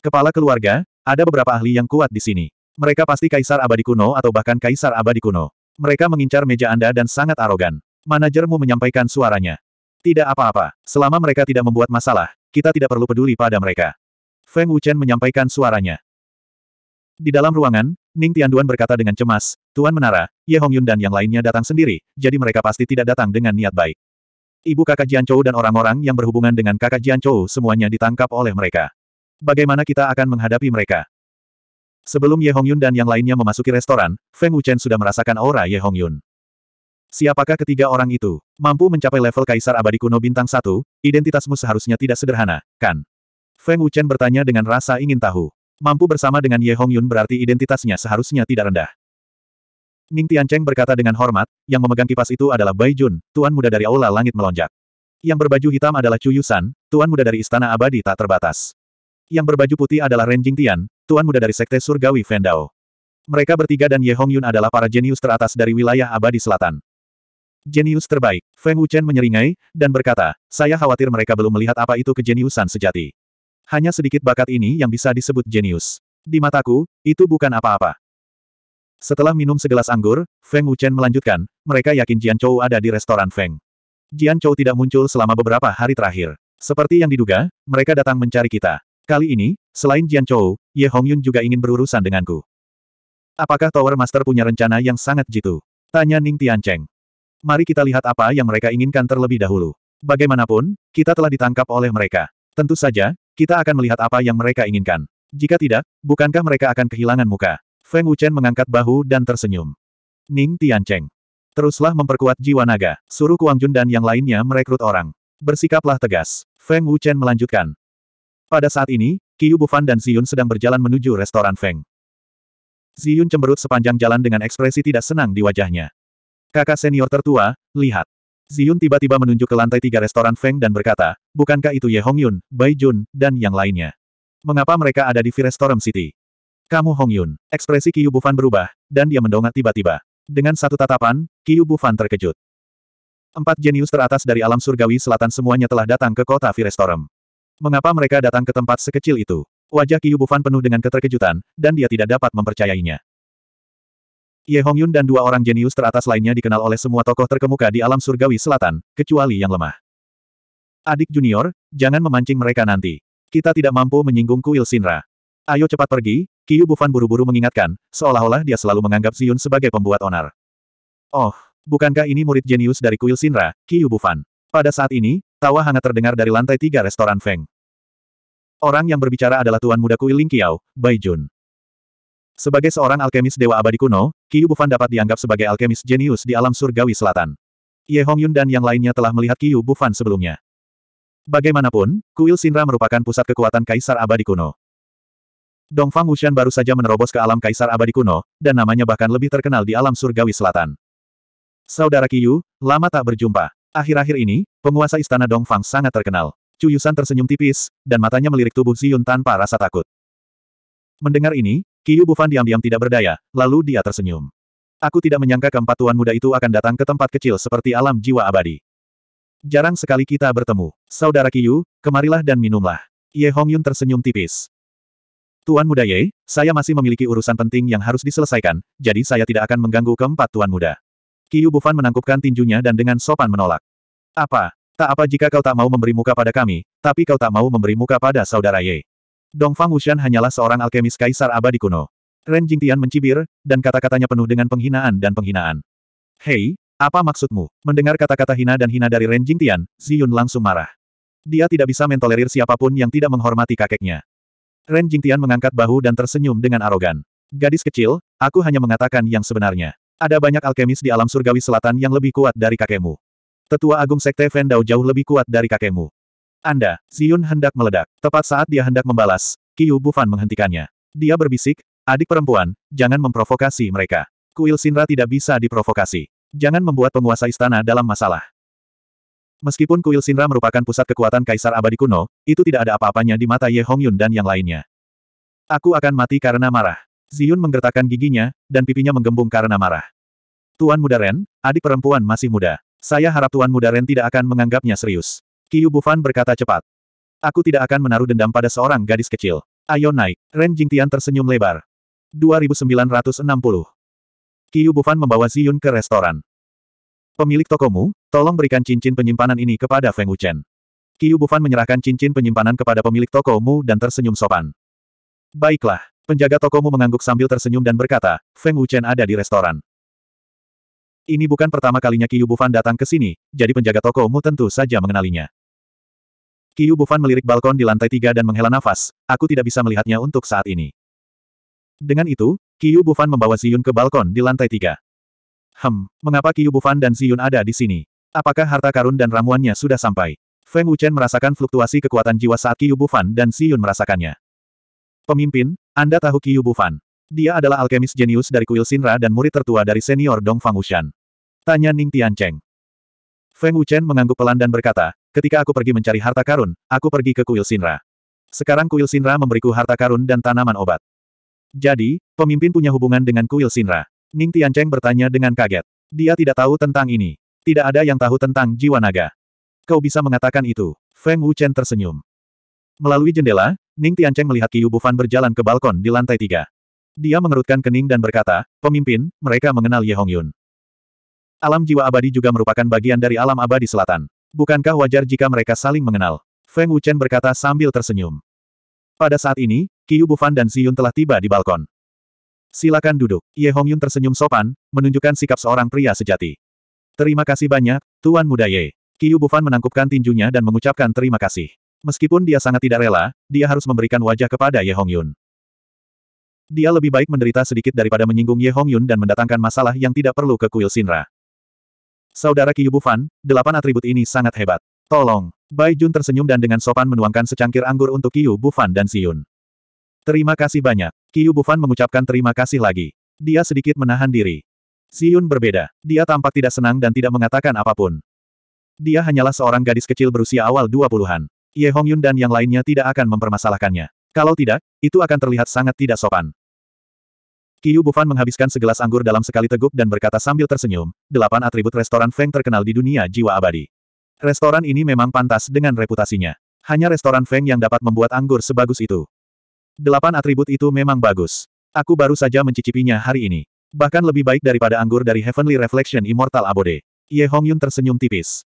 Kepala keluarga, ada beberapa ahli yang kuat di sini. Mereka pasti kaisar abadi kuno atau bahkan kaisar abadi kuno. Mereka mengincar meja Anda dan sangat arogan. Manajermu menyampaikan suaranya. Tidak apa-apa, selama mereka tidak membuat masalah, kita tidak perlu peduli pada mereka. Feng Wuchen menyampaikan suaranya. Di dalam ruangan, Ning Tianduan berkata dengan cemas, Tuan Menara, Ye Hongyun dan yang lainnya datang sendiri, jadi mereka pasti tidak datang dengan niat baik. Ibu kakak Jianchou dan orang-orang yang berhubungan dengan kakak Jianchou semuanya ditangkap oleh mereka. Bagaimana kita akan menghadapi mereka? Sebelum Ye Hongyun dan yang lainnya memasuki restoran, Feng Wuchen sudah merasakan aura Ye Hongyun. Siapakah ketiga orang itu? Mampu mencapai level Kaisar Abadi Kuno Bintang 1, identitasmu seharusnya tidak sederhana, kan? Feng Wuchen bertanya dengan rasa ingin tahu. Mampu bersama dengan Ye Hongyun berarti identitasnya seharusnya tidak rendah. Ning Tiancheng berkata dengan hormat, yang memegang kipas itu adalah Bai Jun, tuan muda dari Aula Langit Melonjak. Yang berbaju hitam adalah Chu Yusan, tuan muda dari Istana Abadi Tak Terbatas. Yang berbaju putih adalah Ren Jingtian, tuan muda dari Sekte Surgawi Fendao. Mereka bertiga dan Ye Hong Yun adalah para jenius teratas dari wilayah Abadi Selatan. Jenius terbaik, Feng Wuchen menyeringai, dan berkata, saya khawatir mereka belum melihat apa itu kejeniusan sejati. Hanya sedikit bakat ini yang bisa disebut jenius. Di mataku, itu bukan apa-apa. Setelah minum segelas anggur, Feng Wuchen melanjutkan, mereka yakin Jian Chou ada di restoran Feng. Jian Chou tidak muncul selama beberapa hari terakhir. Seperti yang diduga, mereka datang mencari kita. Kali ini, selain Jian Chou, Ye Hongyun juga ingin berurusan denganku. Apakah Tower Master punya rencana yang sangat jitu? Tanya Ning Tiancheng. Mari kita lihat apa yang mereka inginkan terlebih dahulu. Bagaimanapun, kita telah ditangkap oleh mereka. Tentu saja, kita akan melihat apa yang mereka inginkan. Jika tidak, bukankah mereka akan kehilangan muka? Feng Wuchen mengangkat bahu dan tersenyum. Ning Tiancheng. Teruslah memperkuat jiwa naga, suruh Kuang Jun dan yang lainnya merekrut orang. Bersikaplah tegas. Feng Wuchen melanjutkan. Pada saat ini, Qiu Bufan dan Ziyun sedang berjalan menuju restoran Feng. Ziyun cemberut sepanjang jalan dengan ekspresi tidak senang di wajahnya. Kakak senior tertua, lihat. Ziyun tiba-tiba menunjuk ke lantai tiga restoran Feng dan berkata, bukankah itu Ye Hongyun, Bai Jun, dan yang lainnya? Mengapa mereka ada di Restaurant City? Kamu Hong Yun. Ekspresi Qiu Bufan berubah, dan dia mendongak tiba-tiba. Dengan satu tatapan, Qiu Bufan terkejut. Empat jenius teratas dari alam surgawi selatan semuanya telah datang ke kota Firestorm. Mengapa mereka datang ke tempat sekecil itu? Wajah Qiu Bufan penuh dengan keterkejutan, dan dia tidak dapat mempercayainya. Ye Hong Yun dan dua orang jenius teratas lainnya dikenal oleh semua tokoh terkemuka di alam surgawi selatan, kecuali yang lemah. Adik junior, jangan memancing mereka nanti. Kita tidak mampu menyinggung kuil Sinra. Ayo cepat pergi, Qiu Bufan buru-buru mengingatkan, seolah-olah dia selalu menganggap Ziyun sebagai pembuat onar. Oh, bukankah ini murid jenius dari kuil Sinra, Qiu Bufan? Pada saat ini, tawa hangat terdengar dari lantai tiga restoran Feng. Orang yang berbicara adalah tuan muda kuil Lingqiao, Bai Jun. Sebagai seorang alkemis dewa abadi kuno, Qiu Bufan dapat dianggap sebagai alkemis jenius di alam surgawi selatan. Ye Hongyun dan yang lainnya telah melihat Qiu Bufan sebelumnya. Bagaimanapun, kuil Sinra merupakan pusat kekuatan kaisar abadi kuno. Dongfang Wuxian baru saja menerobos ke alam kaisar abadi kuno, dan namanya bahkan lebih terkenal di alam surgawi selatan. Saudara Qiyu, lama tak berjumpa. Akhir-akhir ini, penguasa istana Dongfang sangat terkenal. Cuyusan tersenyum tipis, dan matanya melirik tubuh Ziyun tanpa rasa takut. Mendengar ini, Qiyu Bufan diam-diam tidak berdaya, lalu dia tersenyum. Aku tidak menyangka keempat tuan muda itu akan datang ke tempat kecil seperti alam jiwa abadi. Jarang sekali kita bertemu. Saudara Qiyu, kemarilah dan minumlah. Ye Hongyun tersenyum tipis. Tuan Muda Ye, saya masih memiliki urusan penting yang harus diselesaikan, jadi saya tidak akan mengganggu keempat Tuan Muda. Kiyu Bufan menangkupkan tinjunya dan dengan sopan menolak. Apa? Tak apa jika kau tak mau memberi muka pada kami, tapi kau tak mau memberi muka pada saudara Ye. Dongfang Wushan hanyalah seorang alkemis kaisar abadi kuno. Ren Jingtian mencibir, dan kata-katanya penuh dengan penghinaan dan penghinaan. Hei, apa maksudmu? Mendengar kata-kata hina dan hina dari Ren Jingtian, Ziyun langsung marah. Dia tidak bisa mentolerir siapapun yang tidak menghormati kakeknya. Ren Jingtian mengangkat bahu dan tersenyum dengan arogan. Gadis kecil, aku hanya mengatakan yang sebenarnya. Ada banyak alkemis di alam surgawi selatan yang lebih kuat dari kakekmu. Tetua Agung Sekte Dao jauh lebih kuat dari kakekmu. Anda, Ziyun hendak meledak. Tepat saat dia hendak membalas, Qiu Bufan menghentikannya. Dia berbisik, adik perempuan, jangan memprovokasi mereka. Kuil Sinra tidak bisa diprovokasi. Jangan membuat penguasa istana dalam masalah. Meskipun kuil Sinra merupakan pusat kekuatan Kaisar Abadi kuno, itu tidak ada apa-apanya di mata Ye Hongyun dan yang lainnya. Aku akan mati karena marah. Ziyun menggertakkan giginya, dan pipinya menggembung karena marah. Tuan Muda Ren, adik perempuan masih muda. Saya harap Tuan Muda Ren tidak akan menganggapnya serius. Kiyu Bufan berkata cepat. Aku tidak akan menaruh dendam pada seorang gadis kecil. Ayo naik. Ren Jingtian tersenyum lebar. 2960. Kiyu Bufan membawa Ziyun ke restoran. Pemilik tokomu, tolong berikan cincin penyimpanan ini kepada Feng Wuchen. Qiu Bufan menyerahkan cincin penyimpanan kepada pemilik tokomu dan tersenyum sopan. Baiklah, penjaga tokomu mengangguk sambil tersenyum dan berkata, Feng Wuchen ada di restoran. Ini bukan pertama kalinya Qiu Bufan datang ke sini, jadi penjaga tokomu tentu saja mengenalinya. Qiu Bufan melirik balkon di lantai tiga dan menghela nafas, aku tidak bisa melihatnya untuk saat ini. Dengan itu, Qiu Bufan membawa Ziyun ke balkon di lantai tiga. Hem, mengapa Qiu Bufan dan Ziyun ada di sini? Apakah harta karun dan ramuannya sudah sampai? Feng Wuchen merasakan fluktuasi kekuatan jiwa saat Qiu Bufan dan Ziyun merasakannya. Pemimpin, Anda tahu Qiu Bufan. Dia adalah alkemis jenius dari kuil Sinra dan murid tertua dari senior Dong Fang Wushan. Tanya Ning Tiancheng. Feng Wuchen mengangguk pelan dan berkata, ketika aku pergi mencari harta karun, aku pergi ke kuil Sinra. Sekarang kuil Sinra memberiku harta karun dan tanaman obat. Jadi, pemimpin punya hubungan dengan kuil Sinra. Ning Tiancheng bertanya dengan kaget. Dia tidak tahu tentang ini. Tidak ada yang tahu tentang jiwa naga. Kau bisa mengatakan itu. Feng Wuchen tersenyum. Melalui jendela, Ning Tiancheng melihat Qiu Bufan berjalan ke balkon di lantai tiga. Dia mengerutkan kening dan berkata, Pemimpin, mereka mengenal Ye Hongyun. Alam jiwa abadi juga merupakan bagian dari alam abadi selatan. Bukankah wajar jika mereka saling mengenal? Feng Wuchen berkata sambil tersenyum. Pada saat ini, Qiu Bufan dan Si Yun telah tiba di balkon. Silakan duduk. Ye Hongyun tersenyum sopan, menunjukkan sikap seorang pria sejati. Terima kasih banyak, Tuan Muda Ye. Qiu Bufan menangkupkan tinjunya dan mengucapkan terima kasih. Meskipun dia sangat tidak rela, dia harus memberikan wajah kepada Ye Hongyun. Dia lebih baik menderita sedikit daripada menyinggung Ye Hongyun dan mendatangkan masalah yang tidak perlu ke kuil Sinra. Saudara Qiu Bufan, delapan atribut ini sangat hebat. Tolong. Bai Jun tersenyum dan dengan sopan menuangkan secangkir anggur untuk Qiu Bufan dan siyun Terima kasih banyak. Qiu Bufan mengucapkan terima kasih lagi. Dia sedikit menahan diri. Siun berbeda. Dia tampak tidak senang dan tidak mengatakan apapun. Dia hanyalah seorang gadis kecil berusia awal 20-an. Ye Hongyun dan yang lainnya tidak akan mempermasalahkannya. Kalau tidak, itu akan terlihat sangat tidak sopan. Qiu Bufan menghabiskan segelas anggur dalam sekali teguk dan berkata sambil tersenyum, delapan atribut restoran Feng terkenal di dunia jiwa abadi. Restoran ini memang pantas dengan reputasinya. Hanya restoran Feng yang dapat membuat anggur sebagus itu. Delapan atribut itu memang bagus. Aku baru saja mencicipinya hari ini. Bahkan lebih baik daripada anggur dari Heavenly Reflection Immortal Abode. Ye Hongyun tersenyum tipis.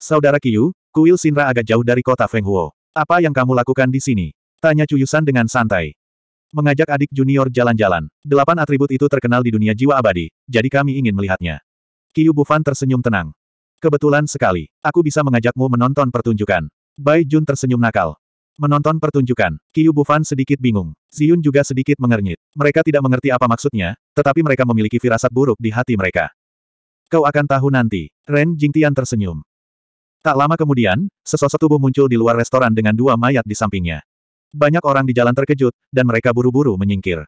Saudara Kiyu, kuil Sinra agak jauh dari kota Fenghuo. Apa yang kamu lakukan di sini? Tanya Cuyusan dengan santai. Mengajak adik junior jalan-jalan. Delapan atribut itu terkenal di dunia jiwa abadi, jadi kami ingin melihatnya. Kiyu Bufan tersenyum tenang. Kebetulan sekali, aku bisa mengajakmu menonton pertunjukan. Bai Jun tersenyum nakal. Menonton pertunjukan, Qiu Bufan sedikit bingung. Ziyun juga sedikit mengernyit. Mereka tidak mengerti apa maksudnya, tetapi mereka memiliki firasat buruk di hati mereka. Kau akan tahu nanti. Ren Jingtian tersenyum. Tak lama kemudian, sesosok tubuh muncul di luar restoran dengan dua mayat di sampingnya. Banyak orang di jalan terkejut, dan mereka buru-buru menyingkir.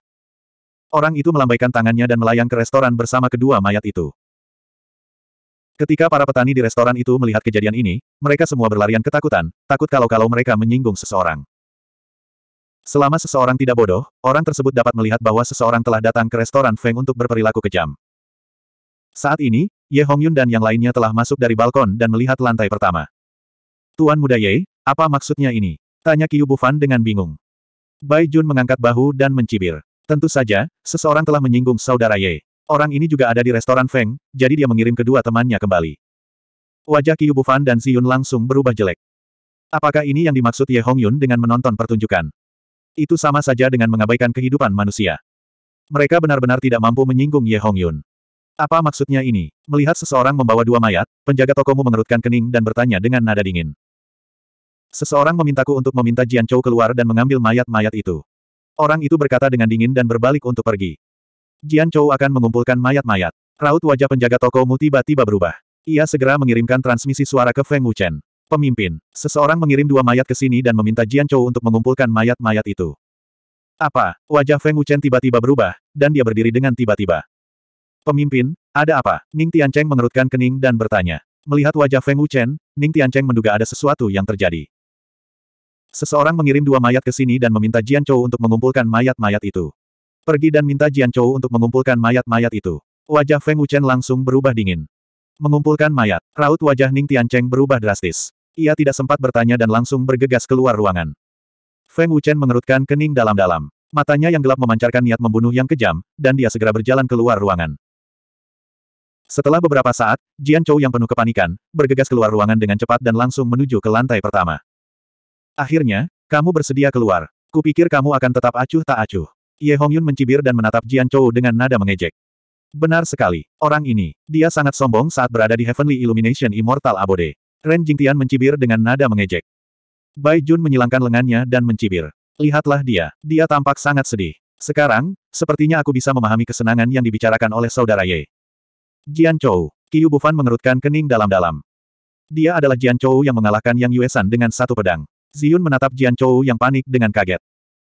Orang itu melambaikan tangannya dan melayang ke restoran bersama kedua mayat itu. Ketika para petani di restoran itu melihat kejadian ini, mereka semua berlarian ketakutan, takut kalau-kalau mereka menyinggung seseorang. Selama seseorang tidak bodoh, orang tersebut dapat melihat bahwa seseorang telah datang ke restoran Feng untuk berperilaku kejam. Saat ini, Ye Hongyun dan yang lainnya telah masuk dari balkon dan melihat lantai pertama. Tuan muda Ye, apa maksudnya ini? Tanya Qiu Bufan dengan bingung. Bai Jun mengangkat bahu dan mencibir. Tentu saja, seseorang telah menyinggung saudara Ye. Orang ini juga ada di restoran Feng, jadi dia mengirim kedua temannya kembali. Wajah Qiu Bufan dan Yun langsung berubah jelek. Apakah ini yang dimaksud Ye Hong Yun dengan menonton pertunjukan? Itu sama saja dengan mengabaikan kehidupan manusia. Mereka benar-benar tidak mampu menyinggung Ye Hong Yun. Apa maksudnya ini? Melihat seseorang membawa dua mayat, penjaga tokomu mengerutkan kening dan bertanya dengan nada dingin. Seseorang memintaku untuk meminta Jian Chou keluar dan mengambil mayat-mayat itu. Orang itu berkata dengan dingin dan berbalik untuk pergi. Jian Chou akan mengumpulkan mayat-mayat. Raut wajah penjaga tokomu tiba-tiba berubah. Ia segera mengirimkan transmisi suara ke Feng Wuchen. Pemimpin, seseorang mengirim dua mayat ke sini dan meminta Jian Chou untuk mengumpulkan mayat-mayat itu. Apa? Wajah Feng Wuchen tiba-tiba berubah, dan dia berdiri dengan tiba-tiba. Pemimpin, ada apa? Ning Tiancheng mengerutkan kening dan bertanya. Melihat wajah Feng Wuchen, Ning Tiancheng menduga ada sesuatu yang terjadi. Seseorang mengirim dua mayat ke sini dan meminta Jian Chou untuk mengumpulkan mayat-mayat itu. Pergi dan minta Jian Chou untuk mengumpulkan mayat-mayat itu. Wajah Feng Wuchen langsung berubah dingin. Mengumpulkan mayat, raut wajah Ning Tiancheng berubah drastis. Ia tidak sempat bertanya dan langsung bergegas keluar ruangan. Feng Wuchen mengerutkan kening dalam-dalam. Matanya yang gelap memancarkan niat membunuh yang kejam, dan dia segera berjalan keluar ruangan. Setelah beberapa saat, Jian Chou yang penuh kepanikan, bergegas keluar ruangan dengan cepat dan langsung menuju ke lantai pertama. Akhirnya, kamu bersedia keluar. Kupikir kamu akan tetap acuh tak acuh. Ye Hongyun mencibir dan menatap Jian Chou dengan nada mengejek. Benar sekali, orang ini, dia sangat sombong saat berada di Heavenly Illumination Immortal Abode. Ren Jingtian mencibir dengan nada mengejek. Bai Jun menyilangkan lengannya dan mencibir. Lihatlah dia, dia tampak sangat sedih. Sekarang, sepertinya aku bisa memahami kesenangan yang dibicarakan oleh saudara Ye. Jian Chou, Qiu Bufan mengerutkan kening dalam-dalam. Dia adalah Jian Chou yang mengalahkan Yang Yuesan dengan satu pedang. Ziyun menatap Jian Chou yang panik dengan kaget.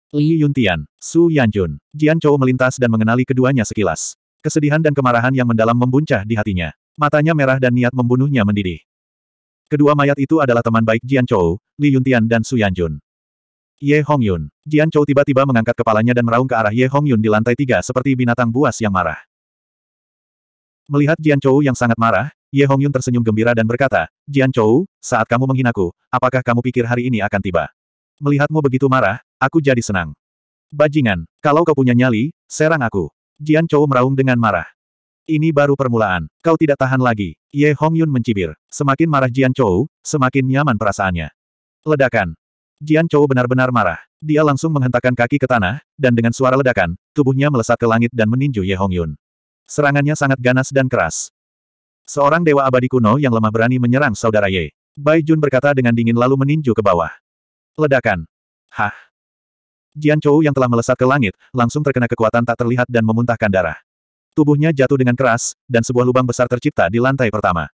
Li Yuntian, Su Yanjun, Jian Chou melintas dan mengenali keduanya sekilas. Kesedihan dan kemarahan yang mendalam membuncah di hatinya. Matanya merah dan niat membunuhnya mendidih. Kedua mayat itu adalah teman baik Jian Chou, Li Yuntian dan Su Yanjun. Ye Hongyun. Jian Chou tiba-tiba mengangkat kepalanya dan meraung ke arah Ye Hongyun di lantai tiga seperti binatang buas yang marah. Melihat Jian Chou yang sangat marah, Ye Hongyun tersenyum gembira dan berkata, Jian Chou, saat kamu menghinaku, apakah kamu pikir hari ini akan tiba? Melihatmu begitu marah, Aku jadi senang. Bajingan, kalau kau punya nyali, serang aku. Jian Chou meraung dengan marah. Ini baru permulaan, kau tidak tahan lagi. Ye Hong Yun mencibir. Semakin marah Jian Chou, semakin nyaman perasaannya. Ledakan. Jian Chou benar-benar marah. Dia langsung menghentakkan kaki ke tanah, dan dengan suara ledakan, tubuhnya melesat ke langit dan meninju Ye Hong Yun. Serangannya sangat ganas dan keras. Seorang dewa abadi kuno yang lemah berani menyerang saudara Ye. Bai Jun berkata dengan dingin lalu meninju ke bawah. Ledakan. Hah. Jian Chou yang telah melesat ke langit, langsung terkena kekuatan tak terlihat dan memuntahkan darah. Tubuhnya jatuh dengan keras, dan sebuah lubang besar tercipta di lantai pertama.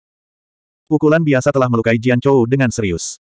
Pukulan biasa telah melukai Jian Chou dengan serius.